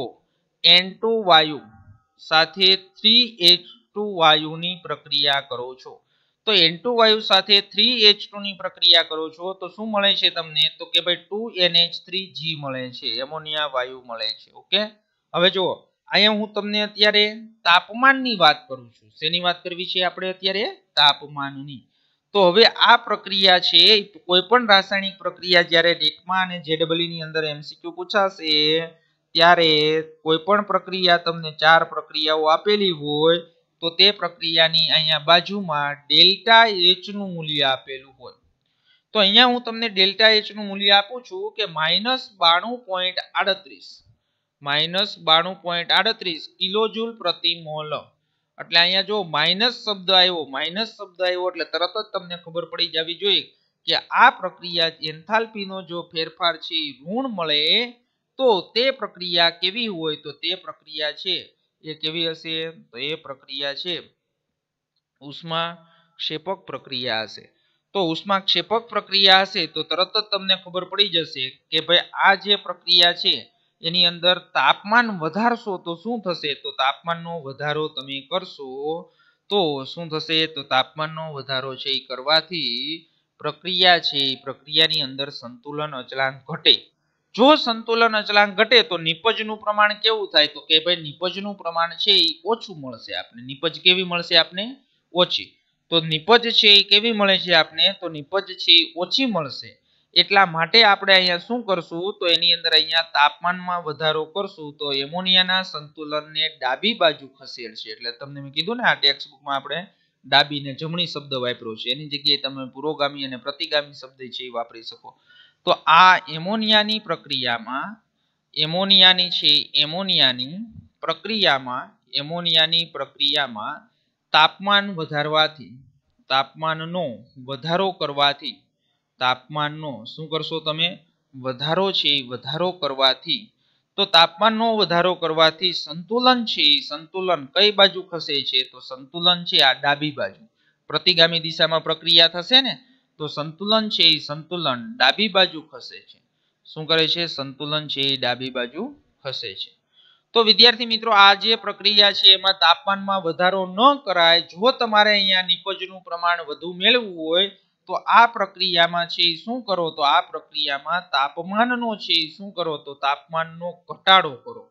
એન વાયુ સાથે થ્રી એચ વાયુની પ્રક્રિયા કરો છો તો એન ટુ વાયુ સાથે થ્રી એચ ટુની પ્રક્રિયા કરો છો તો શું મળે છે તમને તો કે ભાઈ two N H three G મળે છે એમોનિયા વાયુ મળે છે ઓકે હવે જુઓ અહીંયા હું તમને અત્યારે તાપમાનની વાત કરું છું શેની વાત કરવી છે આપણે અત્યારે તાપમાનની તો હવે આ પ્રક્રિયા છે કોઈ પણ રાસાયણિક પ્રક્રિયા જ્યારે નેટમાં અને જેડબલી ની અંદર એમસીક્યુ પૂછાશે ત્યારે કોઈ પણ પ્રક્રિયા તમને ચાર પ્રક્રિયાઓ આપેલી હોય તો તે પ્રક્રિયાની અહીંયા બાજુમાં ડેલ્ટા એચનું મૂલ્ય આપેલું હોય તો અહીંયા હું તમને ડેલ્ટા એચનું મૂલ્ય આપું છું કે માઇનસ બાણું પોઈન્ટ આડત્રીસ માઇનસ બાણું પોઈન્ટ આડત્રીસ કિલોજુલ પ્રતિ મોલ એટલે અહીંયા જો માઇનસ શબ્દ આવ્યો માઇનસ શબ્દ આવ્યો એટલે તરત જ તમને ખબર પડી જવી જોઈએ કે આ પ્રક્રિયા એન્થાલ્પીનો જો ફેરફાર છે ઋણ મળે તો તે પ્રક્રિયા કેવી હોય તો તે પ્રક્રિયા છે એ કેવી હશે તો એ પ્રક્રિયા છે ઉષ્મા ક્ષેપક પ્રક્રિયા હશે તો ઉષ્મા ક્ષેપક પ્રક્રિયા હશે તો તરત જ તમને ખબર પડી જશે કે ભાઈ આ જે પ્રક્રિયા છે એની અંદર તાપમાન વધારશો તો શું થશે તો તાપમાનનો વધારો તમે કરશો તો શું થશે તો તાપમાનનો વધારો છે એ કરવાથી પ્રક્રિયા છે એ પ્રક્રિયાની અંદર સંતુલન અચળાંક ઘટે જો સંતુલન અચળાંક ઘટે તો નિપજનું પ્રમાણ કેવું થાય તો કે ભાઈ નિપજનું પ્રમાણ છે એ ઓછું મળશે આપણે નિપજ કેવી મળશે આપણે ઓછી તો નિપજ છે એ કેવી મળે છે આપણે તો નિપજ છે એ ઓછી મળશે એટલા માટે આપણે અહીંયા શું કરશું તો એની અંદર અહીંયા તાપમાનમાં વધારો કરશું તો એમોનિયાના સંતુલનને ડાબી બાજુ ખસેડશે એટલે તમને મેં કીધું ને આ ટેક્સ્ટબુકમાં આપણે ડાબી ને જમણી શબ્દ વાપર્યો છે એની જગ્યાએ તમે પુરોગામી અને પ્રતિગામી શબ્દ છે એ વાપરી શકો તો આ એમોનિયાની પ્રક્રિયામાં એમોનિયાની છે એમોનિયાની પ્રક્રિયામાં એમોનિયાની પ્રક્રિયામાં તાપમાન વધારવાથી તાપમાનનો વધારો કરવાથી તાપમાનનો શું કરશો તમે વધારો છે વધારો કરવાથી તો તાપમાનનો વધારો કરવાથી સંતુલન છે સંતુલન કઈ બાજુ ખસે છે તો સંતુલન છે આ ડાબી બાજુ પ્રતિગામી દિશામાં પ્રક્રિયા થશે ને તો સંતુલન છે એ સંતુલન ડાબી બાજુ ખસે છે શું કરે છે સંતુલન છે એ ડાબી બાજુ ખસે છે તો વિદ્યાર્થી મિત્રો આ જે પ્રક્રિયા છે એમાં તાપમાનમાં વધારો ન કરાય જો તમારે અહીંયા નિપજનું પ્રમાણ વધુ મેળવવું હોય તો આ પ્રક્રિયામાં છે શું કરો તો આ પ્રક્રિયામાં તાપમાનનો છે શું કરો તો તાપમાનનો ઘટાડો કરો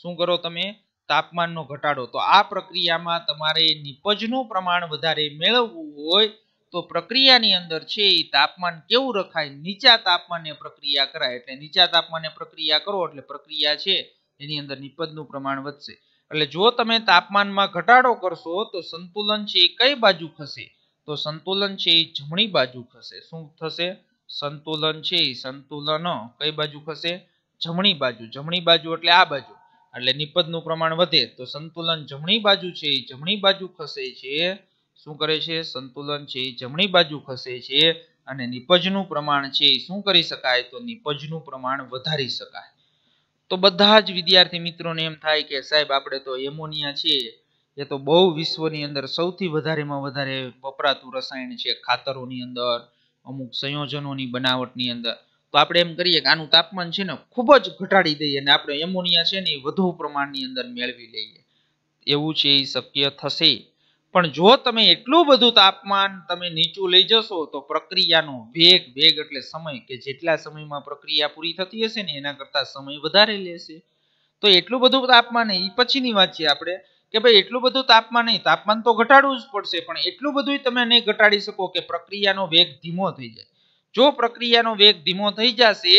શું કરો તમે તાપમાનનો ઘટાડો તો આ પ્રક્રિયામાં તમારે નિપજનું પ્રમાણ વધારે મેળવવું હોય તો પ્રક્રિયાની અંદર છે એ તાપમાન કેવું રખાય નીચા તાપમાને પ્રક્રિયા કરાય એટલે નીચા તાપમાને પ્રક્રિયા કરો એટલે પ્રક્રિયા છે એની અંદર નિપજનું પ્રમાણ વધશે એટલે જો તમે તાપમાનમાં ઘટાડો કરશો તો સંતુલન છે એ કઈ બાજુ ખસે તો સંતુલન છે એ જમણી બાજુ ખસે શું થશે સંતુલન છે એ સંતુલન કઈ બાજુ ખસે જમણી બાજુ જમણી બાજુ એટલે આ બાજુ એટલે નિપજનું પ્રમાણ વધે તો સંતુલન જમણી બાજુ છે એ જમણી બાજુ ખસે છે શું કરે છે સંતુલન છે એ જમણી બાજુ ખસે છે અને નિપજનું પ્રમાણ છે એ શું કરી શકાય તો નિપજનું પ્રમાણ વધારી શકાય તો બધા જ વિદ્યાર્થી મિત્રોને એમ થાય કે સાહેબ આપણે તો એમોનિયા છે એ તો બહુ વિશ્વની અંદર સૌથી વધારેમાં વધારે વપરાતું રસાયણ છે ખાતરોની અંદર અમુક સંયોજનોની બનાવટની અંદર તો આપણે એમ કરીએ કે આનું તાપમાન છે ને ખૂબ જ ઘટાડી દઈએ અને આપણે એમોનિયા છે ને એ વધુ પ્રમાણની અંદર મેળવી લઈએ એવું છે એ શક્ય થશે પણ જો તમે એટલું બધું તાપમાન તમે નીચું લઈ જશો તો પ્રક્રિયાનો વેગ વેગ એટલે સમય કે જેટલા સમયમાં પ્રક્રિયા પૂરી થતી હશે ને એના કરતા સમય વધારે લેશે તો એટલું બધું તાપમાન એ પછીની વાત છે આપણે કે ભાઈ એટલું બધું તાપમાન નહીં તાપમાન તો ઘટાડવું જ પડશે પણ એટલું બધું તમે નહીં ઘટાડી શકો કે પ્રક્રિયાનો વેગ ધીમો થઈ જાય જો પ્રક્રિયાનો વેગ ધીમો થઈ જશે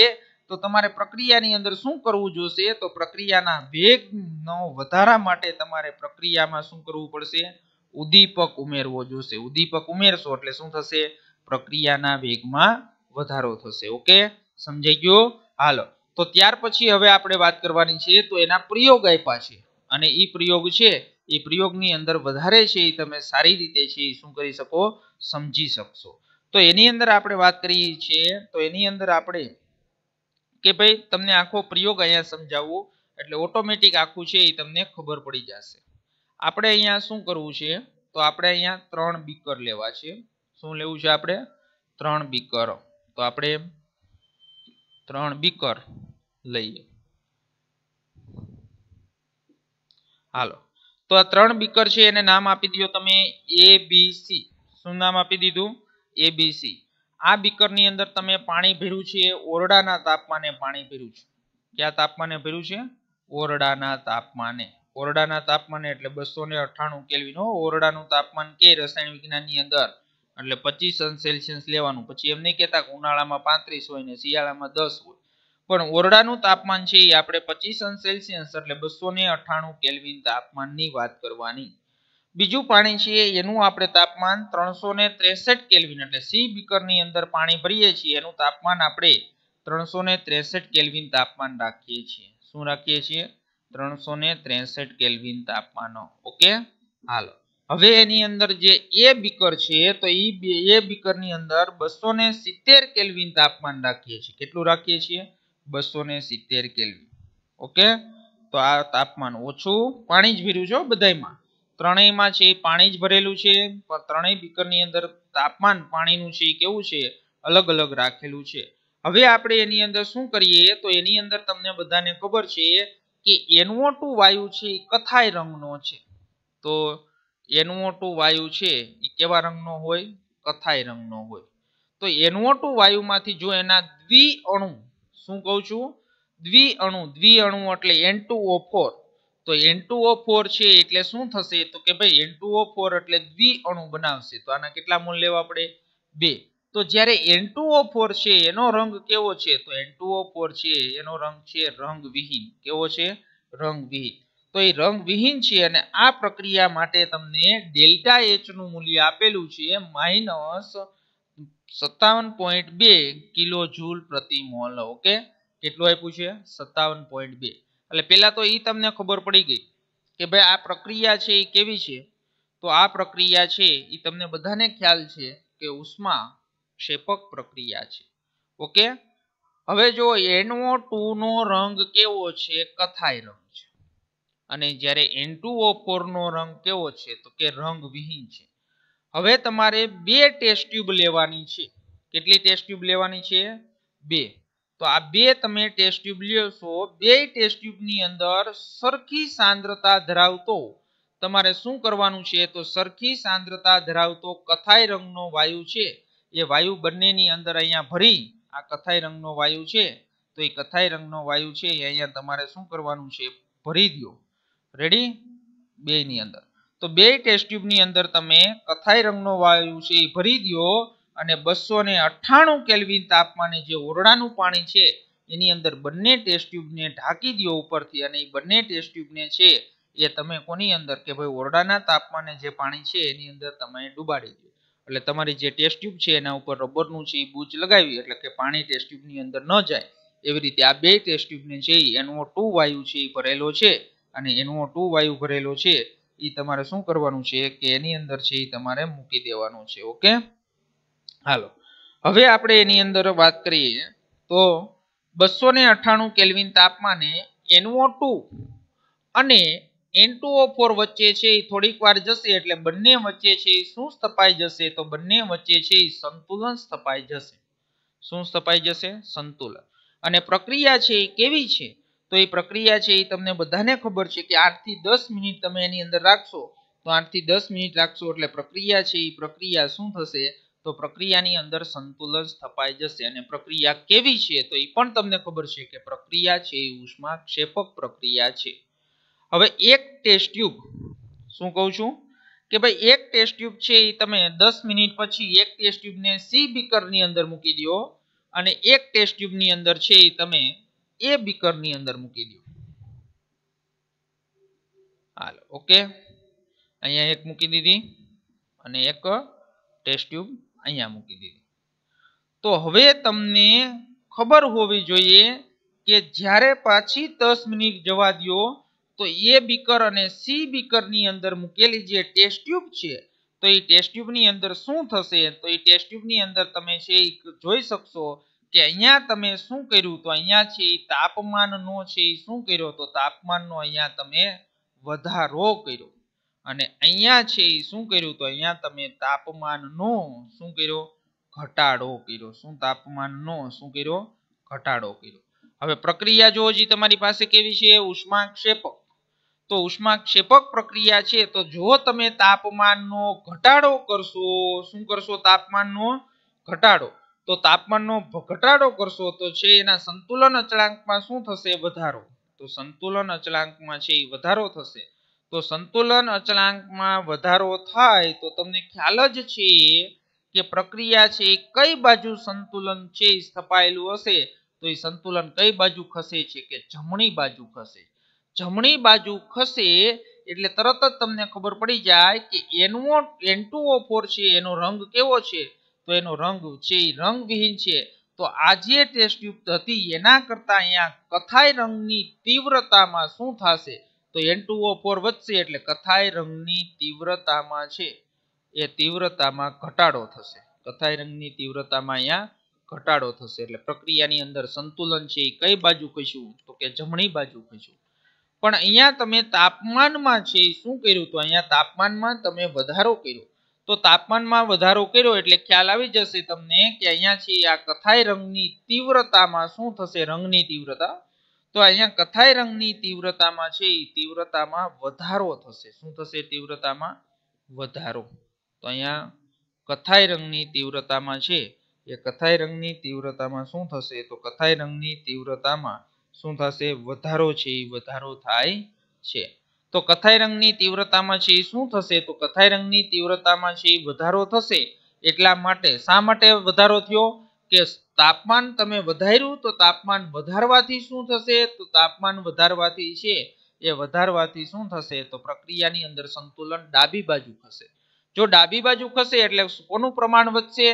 તો તમારે પ્રક્રિયાની અંદર શું કરવું જોશે તો પ્રક્રિયાના વેગનો વધારા માટે તમારે પ્રક્રિયામાં શું કરવું પડશે ઉદ્દીપક ઉમેરવો જોશે ઉદ્દીપક ઉમેરશો એટલે શું થશે પ્રક્રિયાના વેગમાં વધારો થશે ઓકે સમજાઈ ગયો હાલો તો ત્યાર પછી હવે આપણે વાત કરવાની છે તો એના પ્રયોગ આપ્યા છે અને એ પ્રયોગ છે એ પ્રયોગની અંદર વધારે છે એ તમે સારી રીતે છે એ શું કરી શકો સમજી શકશો તો એની અંદર આપણે વાત કરીએ છીએ તો એની અંદર આપણે કે ભાઈ તમને આખો પ્રયોગ અહીંયા સમજાવવું એટલે ઓટોમેટિક આખું છે એ તમને ખબર પડી જશે આપણે અહીંયા શું કરવું છે તો આપણે અહીંયા ત્રણ બીકર લેવા છે શું લેવું છે આપણે ત્રણ બીકર તો આપણે ત્રણ બીકર લઈએ હાલો તો આ ત્રણ બીકર છે એને નામ આપી દીધું તમે એ બી સી શું નામ આપી દીધું એ બી સી આ બીકરની અંદર તમે પાણી ભર્યું છે ઓરડાના તાપમાને પાણી ભર્યું છે કયા તાપમાને ભર્યું છે ઓરડાના તાપમાને ઓરડાના તાપમાને એટલે બસો ને અઠાણું કેલ્વિન ઓરડાનું તાપમાન કે રસાયણ વિજ્ઞાનની અંદર એટલે પચીસ અંશ સેલ્સિયસ લેવાનું પછી એમ નહીં કહેતા કે ઉનાળામાં પાંત્રીસ હોય ને શિયાળામાં દસ હોય પણ ઓરડાનું તાપમાન છે એ આપણે પચીસ અંશ સેલ્સિયસ એટલે બસો ને અઠાણું કેલ્વિન તાપમાનની વાત કરવાની બીજું પાણી છે એનું આપણે તાપમાન ત્રણસો ને ત્રેસઠ કેલ્વિન એટલે સી બીકરની અંદર પાણી ભરીએ છીએ એનું તાપમાન આપણે ત્રણસો ને ત્રેસઠ કેલ્વિન તાપમાન રાખીએ છીએ શું રાખીએ છીએ ત્રણસો ને ત્રેસઠ કેલ્વિન તાપમાનો ઓકે હાલો હવે એની અંદર જે એ બીકર છે તો એ એ બીકરની અંદર બસો ને સિત્તેર કેલ્વિન તાપમાન રાખીએ છીએ કેટલું રાખીએ છીએ બસો ને સિત્તેર કેલ્વિન ઓકે તો આ તાપમાન ઓછું પાણી જ ભર્યું છે બધામાં ત્રણેયમાં છે પાણી જ ભરેલું છે પણ ત્રણેય બીકરની અંદર તાપમાન પાણીનું છે કેવું છે અલગ અલગ રાખેલું છે હવે આપણે એની અંદર શું કરીએ તો એની અંદર તમને બધાને ખબર છે કે એનવો ટુ વાયુ છે એ કથાઈ રંગનો છે તો એનવો ટુ વાયુ છે એ કેવા રંગનો હોય કથાઈ રંગનો હોય તો એનવો ટુ વાયુમાંથી જો એના દ્વિ અણુ શું કહું છું દ્વિ અણુ દ્વિ અણુ એટલે એન ટુ ઓ ફોર તો એન ટુ ઓ ફોર છે એટલે શું થશે તો કે ભાઈ એન ટુ ઓ ફોર એટલે દ્વિ અણુ બનાવશે તો આના કેટલા મૂળ લેવા પડે બે તો જ્યારે એનટુઓ ફોર છે એનો રંગ કેવો છે તો એનટુઓ ફોર છે એનો રંગ છે રંગવિહીન કેવો છે રંગવિહીન તો એ રંગવિહીન છે અને આ પ્રક્રિયા માટે તમને ડેલ્ટા એચ નું મૂલ્ય આપેલું છે માઇનસ સત્તાવન પોઈન્ટ બે કિલો જૂલ પ્રતિ મોલ ઓકે કેટલું આપ્યું છે સત્તાવન પોઈન્ટ બે એટલે પહેલા તો એ તમને ખબર પડી ગઈ કે ભાઈ આ પ્રક્રિયા છે એ કેવી છે તો આ પ્રક્રિયા છે એ તમને બધાને ખ્યાલ છે કે ઉષ્મા ક્ષેપક પ્રક્રિયા છે ઓકે હવે જો એનઓ ટુ નો રંગ કેવો છે કથાઈ રંગ છે અને જ્યારે એન ટુ ઓ ફોર નો રંગ કેવો છે તો કે રંગ વિહીન છે હવે તમારે બે ટેસ્ટ ટ્યુબ લેવાની છે કેટલી ટેસ્ટ ટ્યુબ લેવાની છે બે તો આ બે તમે ટેસ્ટ ટ્યુબ લેશો બે ટેસ્ટ ટ્યુબની અંદર સરખી સાંદ્રતા ધરાવતો તમારે શું કરવાનું છે તો સરખી સાંદ્રતા ધરાવતો કથાઈ રંગનો વાયુ છે એ વાયુ બંનેની અંદર અહીંયા ભરી આ કથાઈ રંગનો વાયુ છે તો એ કથાઈ રંગનો વાયુ છે એ અહીંયા તમારે શું કરવાનું છે ભરી દો રેડી બેની અંદર તો બે ટેસ્ટ્યુબ ની અંદર તમે કથાઈ રંગનો વાયુ છે એ ભરી દો અને બસો ને અઠ્ઠાણું કેલ્વિન તાપમાને જે ઓરડાનું પાણી છે એની અંદર બંને ટેસ્ટ ટ્યુબને ઢાંકી દો ઉપરથી અને એ બંને ટેસ્ટ ટ્યુબને છે એ તમે કોની અંદર કે ભાઈ ઓરડાના તાપમાને જે પાણી છે એની અંદર તમે ડુબાડી દો એટલે તમારી જે ટેસ્ટ ટ્યુબ છે એના ઉપર રબરનું છે એ બૂજ લગાવી એટલે કે પાણી ટેસ્ટ ટ્યુબની અંદર ન જાય એવી રીતે આ બે ટેસ્ટ ટ્યુબને છે એ એનઓ ટુ વાયુ છે એ ભરેલો છે અને એનઓ ટુ વાયુ ભરેલો છે એ તમારે શું કરવાનું છે કે એની અંદર છે એ તમારે મૂકી દેવાનું છે ઓકે હાલો હવે આપણે એની અંદર વાત કરીએ તો બસો ને અઠાણું કેલ્વિન તાપમાને એનઓ ટુ અને N2O4 વચ્ચે છે એ થોડીક વાર જશે એટલે બંને વચ્ચે છે એ શું સ્થપાઈ જશે તો બંને વચ્ચે છે એ સંતુલન સ્થપાઈ જશે શું સ્થપાઈ જશે સંતુલન અને પ્રક્રિયા છે એ કેવી છે તો એ પ્રક્રિયા છે એ તમને બધાને ખબર છે કે 8 થી 10 મિનિટ તમે એની અંદર રાખશો તો આઠથી દસ મિનિટ રાખશો એટલે પ્રક્રિયા છે એ પ્રક્રિયા શું થશે તો પ્રક્રિયાની અંદર સંતુલન સ્થપાઈ જશે અને પ્રક્રિયા કેવી છે તો એ પણ તમને ખબર છે કે પ્રક્રિયા છે એ ઉષ્માક્ષેપક પ્રક્રિયા છે હવે એક ટેસ્ટ ટ્યુબ શું કહું છું કે ભાઈ એક ટેસ્ટ ટ્યુબ છે એ તમે દસ મિનિટ પછી એક ટેસ્ટ ટ્યુબને સી બીકરની અંદર મૂકી દો અને એક ટેસ્ટ ટ્યુબની અંદર છે એ તમે એ બીકરની અંદર મૂકી દો હાલો ઓકે અહીંયા એક મૂકી દીધી અને એક ટેસ્ટ ટ્યુબ અહીંયા મૂકી દીધી તો હવે તમને ખબર હોવી જોઈએ કે જ્યારે પાછી દસ મિનિટ જવા દો તો એ બીકર અને સી બીકરની અંદર મૂકેલી જે ટેસ્ટ ટ્યુબ છે તો એ ટેસ્ટ ટ્યુબની અંદર શું થશે તો એ ટેસ્ટ ટ્યુબની અંદર તમે છે એ જોઈ શકશો કે અહીંયા તમે શું કર્યું તો અહીંયા છે એ તાપમાનનો છે એ શું કર્યો તો તાપમાનનો અહીંયા તમે વધારો કર્યો અને અહીંયા છે એ શું કર્યું તો અહીંયા તમે તાપમાનનો શું કર્યો ઘટાડો કર્યો શું તાપમાનનો શું કર્યો ઘટાડો કર્યો હવે પ્રક્રિયા જો હજી તમારી પાસે કેવી છે ઉષ્માક્ષેપક તો ઉષ્માક્ષેપક પ્રક્રિયા છે તો જો તમે તાપમાનનો ઘટાડો કરશો શું કરશો તાપમાનનો ઘટાડો તો તાપમાનનો ઘટાડો કરશો તો છે એના સંતુલન અચળાંકમાં શું થશે વધારો તો સંતુલન અચળાંકમાં છે એ વધારો થશે તો સંતુલન અચળાંકમાં વધારો થાય તો તમને ખ્યાલ જ છે કે પ્રક્રિયા છે કઈ બાજુ સંતુલન છે સ્થપાયેલું હશે તો એ સંતુલન કઈ બાજુ ખસે છે કે જમણી બાજુ ખસે છે જમણી બાજુ ખસે એટલે તરત જ તમને ખબર પડી જાય કે એનવો એન છે એનો રંગ કેવો છે તો એનો રંગ છે રંગવિહીન છે તો આ જે ટેસ્ટ યુક્ત હતી એના કરતા અહીંયા કથાય રંગની તીવ્રતામાં શું થશે તો એન વધશે એટલે કથાય રંગની તીવ્રતામાં છે એ તીવ્રતામાં ઘટાડો થશે કથાય રંગની તીવ્રતામાં અહીંયા ઘટાડો થશે એટલે પ્રક્રિયાની અંદર સંતુલન છે એ કઈ બાજુ કહીશું તો કે જમણી બાજુ કહીશું પણ અહીંયા તમે તાપમાનમાં છે શું કર્યું તો અહીંયા તાપમાનમાં તમે વધારો કર્યો તો તાપમાનમાં વધારો કર્યો એટલે ખ્યાલ આવી જશે તમને કે અહીંયા છે આ કથાઈ રંગની તીવ્રતામાં શું થશે રંગની તીવ્રતા તો અહીંયા કથાઈ રંગની તીવ્રતામાં છે તીવ્રતામાં વધારો થશે શું થશે તીવ્રતામાં વધારો તો અહીંયા કથાઈ રંગની તીવ્રતામાં છે એ કથાઈ રંગની તીવ્રતામાં શું થશે તો કથાઈ રંગની તીવ્રતામાં શું થશે વધારો છે એ વધારો થાય છે તો કથાઈ રંગની તીવ્રતામાં છે એ શું થશે તો કથાઈ રંગની તીવ્રતામાં છે એ વધારો થશે એટલા માટે શા માટે વધારો થયો કે તાપમાન તમે વધાર્યું તો તાપમાન વધારવાથી શું થશે તો તાપમાન વધારવાથી છે એ વધારવાથી શું થશે તો પ્રક્રિયાની અંદર સંતુલન ડાબી બાજુ ખસે જો ડાબી બાજુ ખસે એટલે કોનું પ્રમાણ વધશે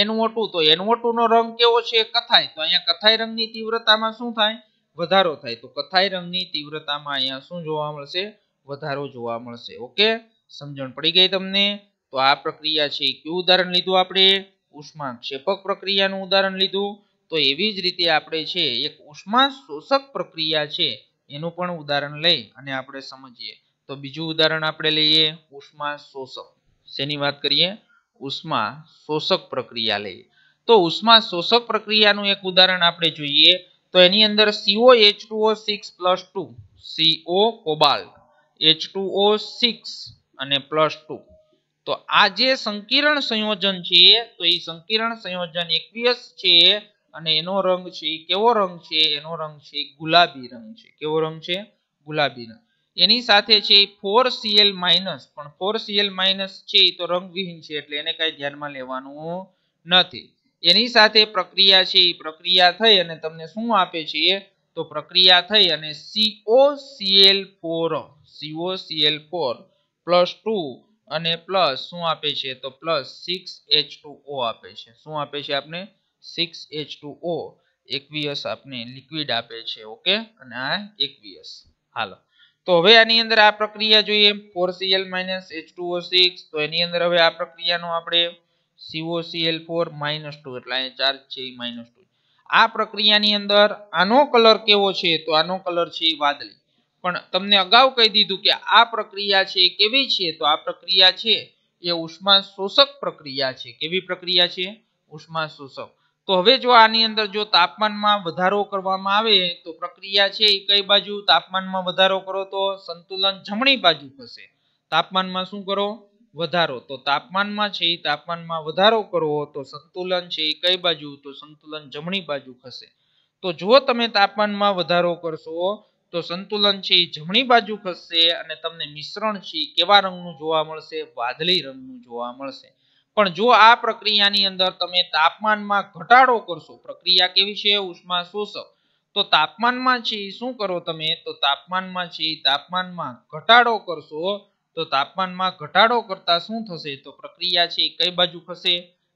એનું ઓટું તો એનઓટુ નો રંગ કેવો છે કથાય તો અહીંયા કથાઈ રંગની તીવ્રતામાં શું થાય વધારો થાય તો કથાઈ રંગની તીવ્રતામાં અહીંયા શું જોવા મળશે વધારો જોવા મળશે ઓકે સમજણ પડી ગઈ તમને તો આ પ્રક્રિયા છે કયું ઉદાહરણ લીધું આપણે ઉષ્મા ક્ષેપક પ્રક્રિયાનું ઉદાહરણ લીધું તો એવી જ રીતે આપણે છે એક ઉષ્મા શોષક પ્રક્રિયા છે એનું પણ ઉદાહરણ લઈ અને આપણે સમજીએ તો બીજું ઉદાહરણ આપણે લઈએ ઉષ્મા શોષક શેની વાત કરીએ ઉષ્મા શોષક પ્રક્રિયા લઈએ તો ઉષ્મા શોષક પ્રક્રિયાનું એક ઉદાહરણ આપણે જોઈએ તો એની અંદર CO H two O six plus two CO cobalt H two O six અને પ્લસ ટુ તો આ જે સંકીર્ણ સંયોજન છે તો એ સંકીર્ણ સંયોજન એકવીસ છે અને એનો રંગ છે કેવો રંગ છે એનો રંગ છે ગુલાબી રંગ છે કેવો રંગ છે ગુલાબી રંગ એની સાથે છે ફોર સીએલ માઇનસ પણ ફોર સીએલ માઇનસ છે એ તો રંગવિહીન છે એટલે એને કઈ ધ્યાનમાં લેવાનું નથી એની સાથે પ્રક્રિયા છે એ પ્રક્રિયા થઈ અને તમને શું આપે છે તો પ્રક્રિયા થઈ અને COCl4 COCl4 2 અને પ્લસ શું આપે છે તો પ્લસ સિક્સ એચ આપે છે શું આપે છે આપને સિક્સ એચ ટુ ઓ એકવીસ આપને લિક્વિડ આપે છે ઓકે અને આ એકવીસ હાલો તો હવે આની અંદર આ પ્રક્રિયા જોઈએ four Cl minus H two O six તો એની અંદર હવે આ પ્રક્રિયાનું આપણે સીઓસીએલ ફોર માઇનસ ટુ એટલે અહીંયા ચાર્જ છે એ માઇનસ ટુ આ પ્રક્રિયાની અંદર આનો કલર કેવો છે તો આનો કલર છે એ વાદળી પણ તમને અગાઉ કહી દીધું કે આ પ્રક્રિયા છે કેવી છે તો આ પ્રક્રિયા છે એ ઉષ્મા શોષક પ્રક્રિયા છે કેવી પ્રક્રિયા છે ઉષ્મા શોષક તો હવે જો આની અંદર જો તાપમાનમાં વધારો કરવામાં આવે તો પ્રક્રિયા છે એ કઈ બાજુ તાપમાનમાં વધારો કરો તો સંતુલન જમણી બાજુ થશે તાપમાનમાં શું કરો વધારો તો તાપમાનમાં છે એ તાપમાનમાં વધારો કરવો તો સંતુલન છે એ કઈ બાજુ તો સંતુલન જમણી બાજુ ખસે તો જો તમે તાપમાનમાં વધારો કરશો તો સંતુલન છે એ જમણી બાજુ ખસશે અને તમને મિશ્રણ છે કેવા રંગનું જોવા મળશે વાદળી રંગનું જોવા મળશે પણ જો આ પ્રક્રિયાની અંદર તમે તાપમાનમાં ઘટાડો કરશો પ્રક્રિયા કેવી છે ઉષ્મા શોષક તો તાપમાનમાં છે શું કરો તમે તો તાપમાનમાં છે તાપમાનમાં ઘટાડો કરશો તો તાપમાનમાં ઘટાડો કરતા શું થશે તો પ્રક્રિયા છે કઈ બાજુ ખસે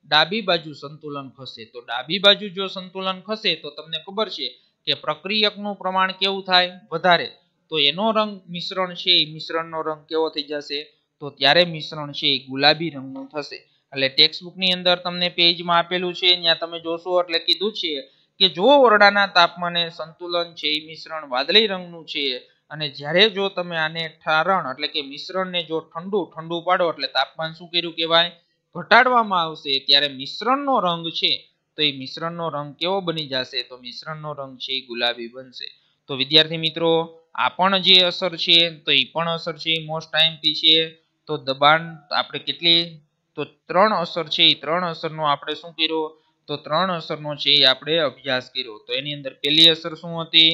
ડાબી બાજુ સંતુલન ખસે તો ડાબી બાજુ જો સંતુલન ખસે તો તમને ખબર છે કે પ્રક્રિયકનું પ્રમાણ કેવું થાય વધારે તો એનો રંગ મિશ્રણ છે એ મિશ્રણનો રંગ કેવો થઈ જશે તો ત્યારે મિશ્રણ છે એ ગુલાબી રંગનું થશે એટલે ટેક્સ્ટ બુકની અંદર તમને પેજમાં આપેલું છે ત્યાં તમે જોશો એટલે કીધું છે કે જો ઓરડાના તાપમાને સંતુલન છે એ મિશ્રણ વાદળી રંગનું છે અને જ્યારે જો તમે આને ઠારણ એટલે કે મિશ્રણને જો ઠંડુ ઠંડુ પાડો એટલે તાપમાન શું કર્યું કહેવાય ઘટાડવામાં આવશે ત્યારે મિશ્રણનો રંગ છે તો એ મિશ્રણનો રંગ કેવો બની જશે તો મિશ્રણનો રંગ છે એ ગુલાબી બનશે તો વિદ્યાર્થી મિત્રો આ પણ જે અસર છે તો એ પણ અસર છે મોસ્ટ ટાઈમ પી છે તો દબાણ આપણે કેટલી તો ત્રણ અસર છે એ ત્રણ અસરનો આપણે શું કર્યો તો ત્રણ અસરનો છે એ આપણે અભ્યાસ કર્યો તો એની અંદર પહેલી અસર શું હતી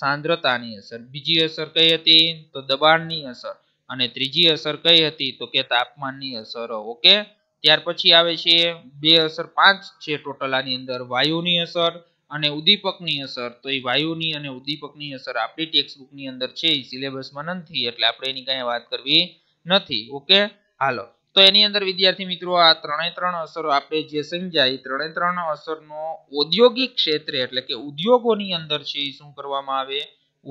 સાંદ્રતાની અસર બીજી અસર કઈ હતી તો દબાણની અસર અને ત્રીજી અસર કઈ હતી તો કે તાપમાનની અસર ઓકે ત્યાર પછી આવે છે બે અસર પાંચ છે ટોટલ આની અંદર વાયુની અસર અને ઉદ્દીપકની અસર તો એ વાયુની અને ઉદ્દીપકની અસર આપણી ટેક્સ્ટબુકની અંદર છે એ સિલેબસમાં નથી એટલે આપણે એની કાંઈ વાત કરવી નથી ઓકે હાલો તો એની અંદર વિદ્યાર્થી મિત્રો આ ત્રણે ત્રણ અસરો આપણે જે સમજ્યા એ ત્રણે ત્રણ અસરનો ઔદ્યોગિક ક્ષેત્રે એટલે કે ઉદ્યોગોની અંદર છે એ શું કરવામાં આવે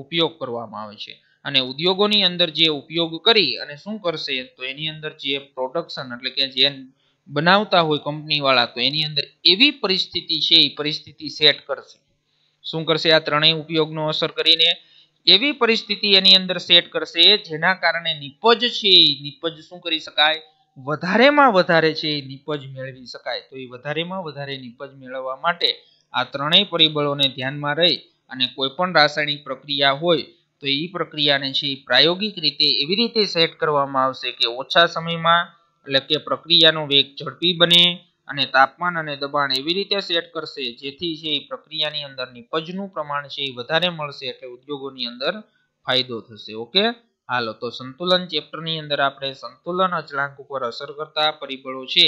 ઉપયોગ કરવામાં આવે છે અને ઉદ્યોગોની અંદર જે ઉપયોગ કરી અને શું કરશે તો એની અંદર જે પ્રોડક્શન એટલે કે જે બનાવતા હોય કંપની વાળા તો એની અંદર એવી પરિસ્થિતિ છે એ પરિસ્થિતિ સેટ કરશે શું કરશે આ ત્રણેય ઉપયોગનો અસર કરીને એવી પરિસ્થિતિ એની અંદર સેટ કરશે જેના કારણે નિપજ છે નિપજ શું કરી શકાય વધારેમાં વધારે છે એ નીપજ મેળવી શકાય તો એ વધારેમાં વધારે નીપજ મેળવવા માટે આ ત્રણેય પરિબળોને ધ્યાનમાં રહી અને કોઈ પણ રાસાયણિક પ્રક્રિયા હોય તો એ પ્રક્રિયાને છે એ પ્રાયોગિક રીતે એવી રીતે સેટ કરવામાં આવશે કે ઓછા સમયમાં એટલે કે પ્રક્રિયાનો વેગ ઝડપી બને અને તાપમાન અને દબાણ એવી રીતે સેટ કરશે જેથી છે એ પ્રક્રિયાની અંદર નીપજનું પ્રમાણ છે એ વધારે મળશે એટલે ઉદ્યોગોની અંદર ફાયદો થશે ઓકે હાલો તો સંતુલન ચેપ્ટર ની અંદર આપણે સંતુલન અચળાંક ઉપર અસર કરતા પરિબળો છે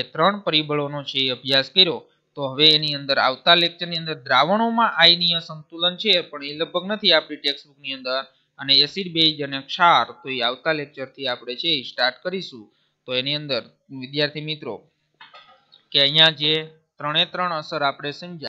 એ ત્રણ પરિબળોનો છે અભ્યાસ કર્યો તો હવે એની અંદર આવતા લેક્ચરની અંદર દ્રાવણોમાં આયનીય સંતુલન છે પણ એ લગભગ નથી આપણી ની અંદર અને એસિડ બેઝ અને ક્ષાર તો એ આવતા થી આપણે છે એ સ્ટાર્ટ કરીશું તો એની અંદર વિદ્યાર્થી મિત્રો કે અહીંયા જે ત્રણે ત્રણ અસર આપણે સમજ્યા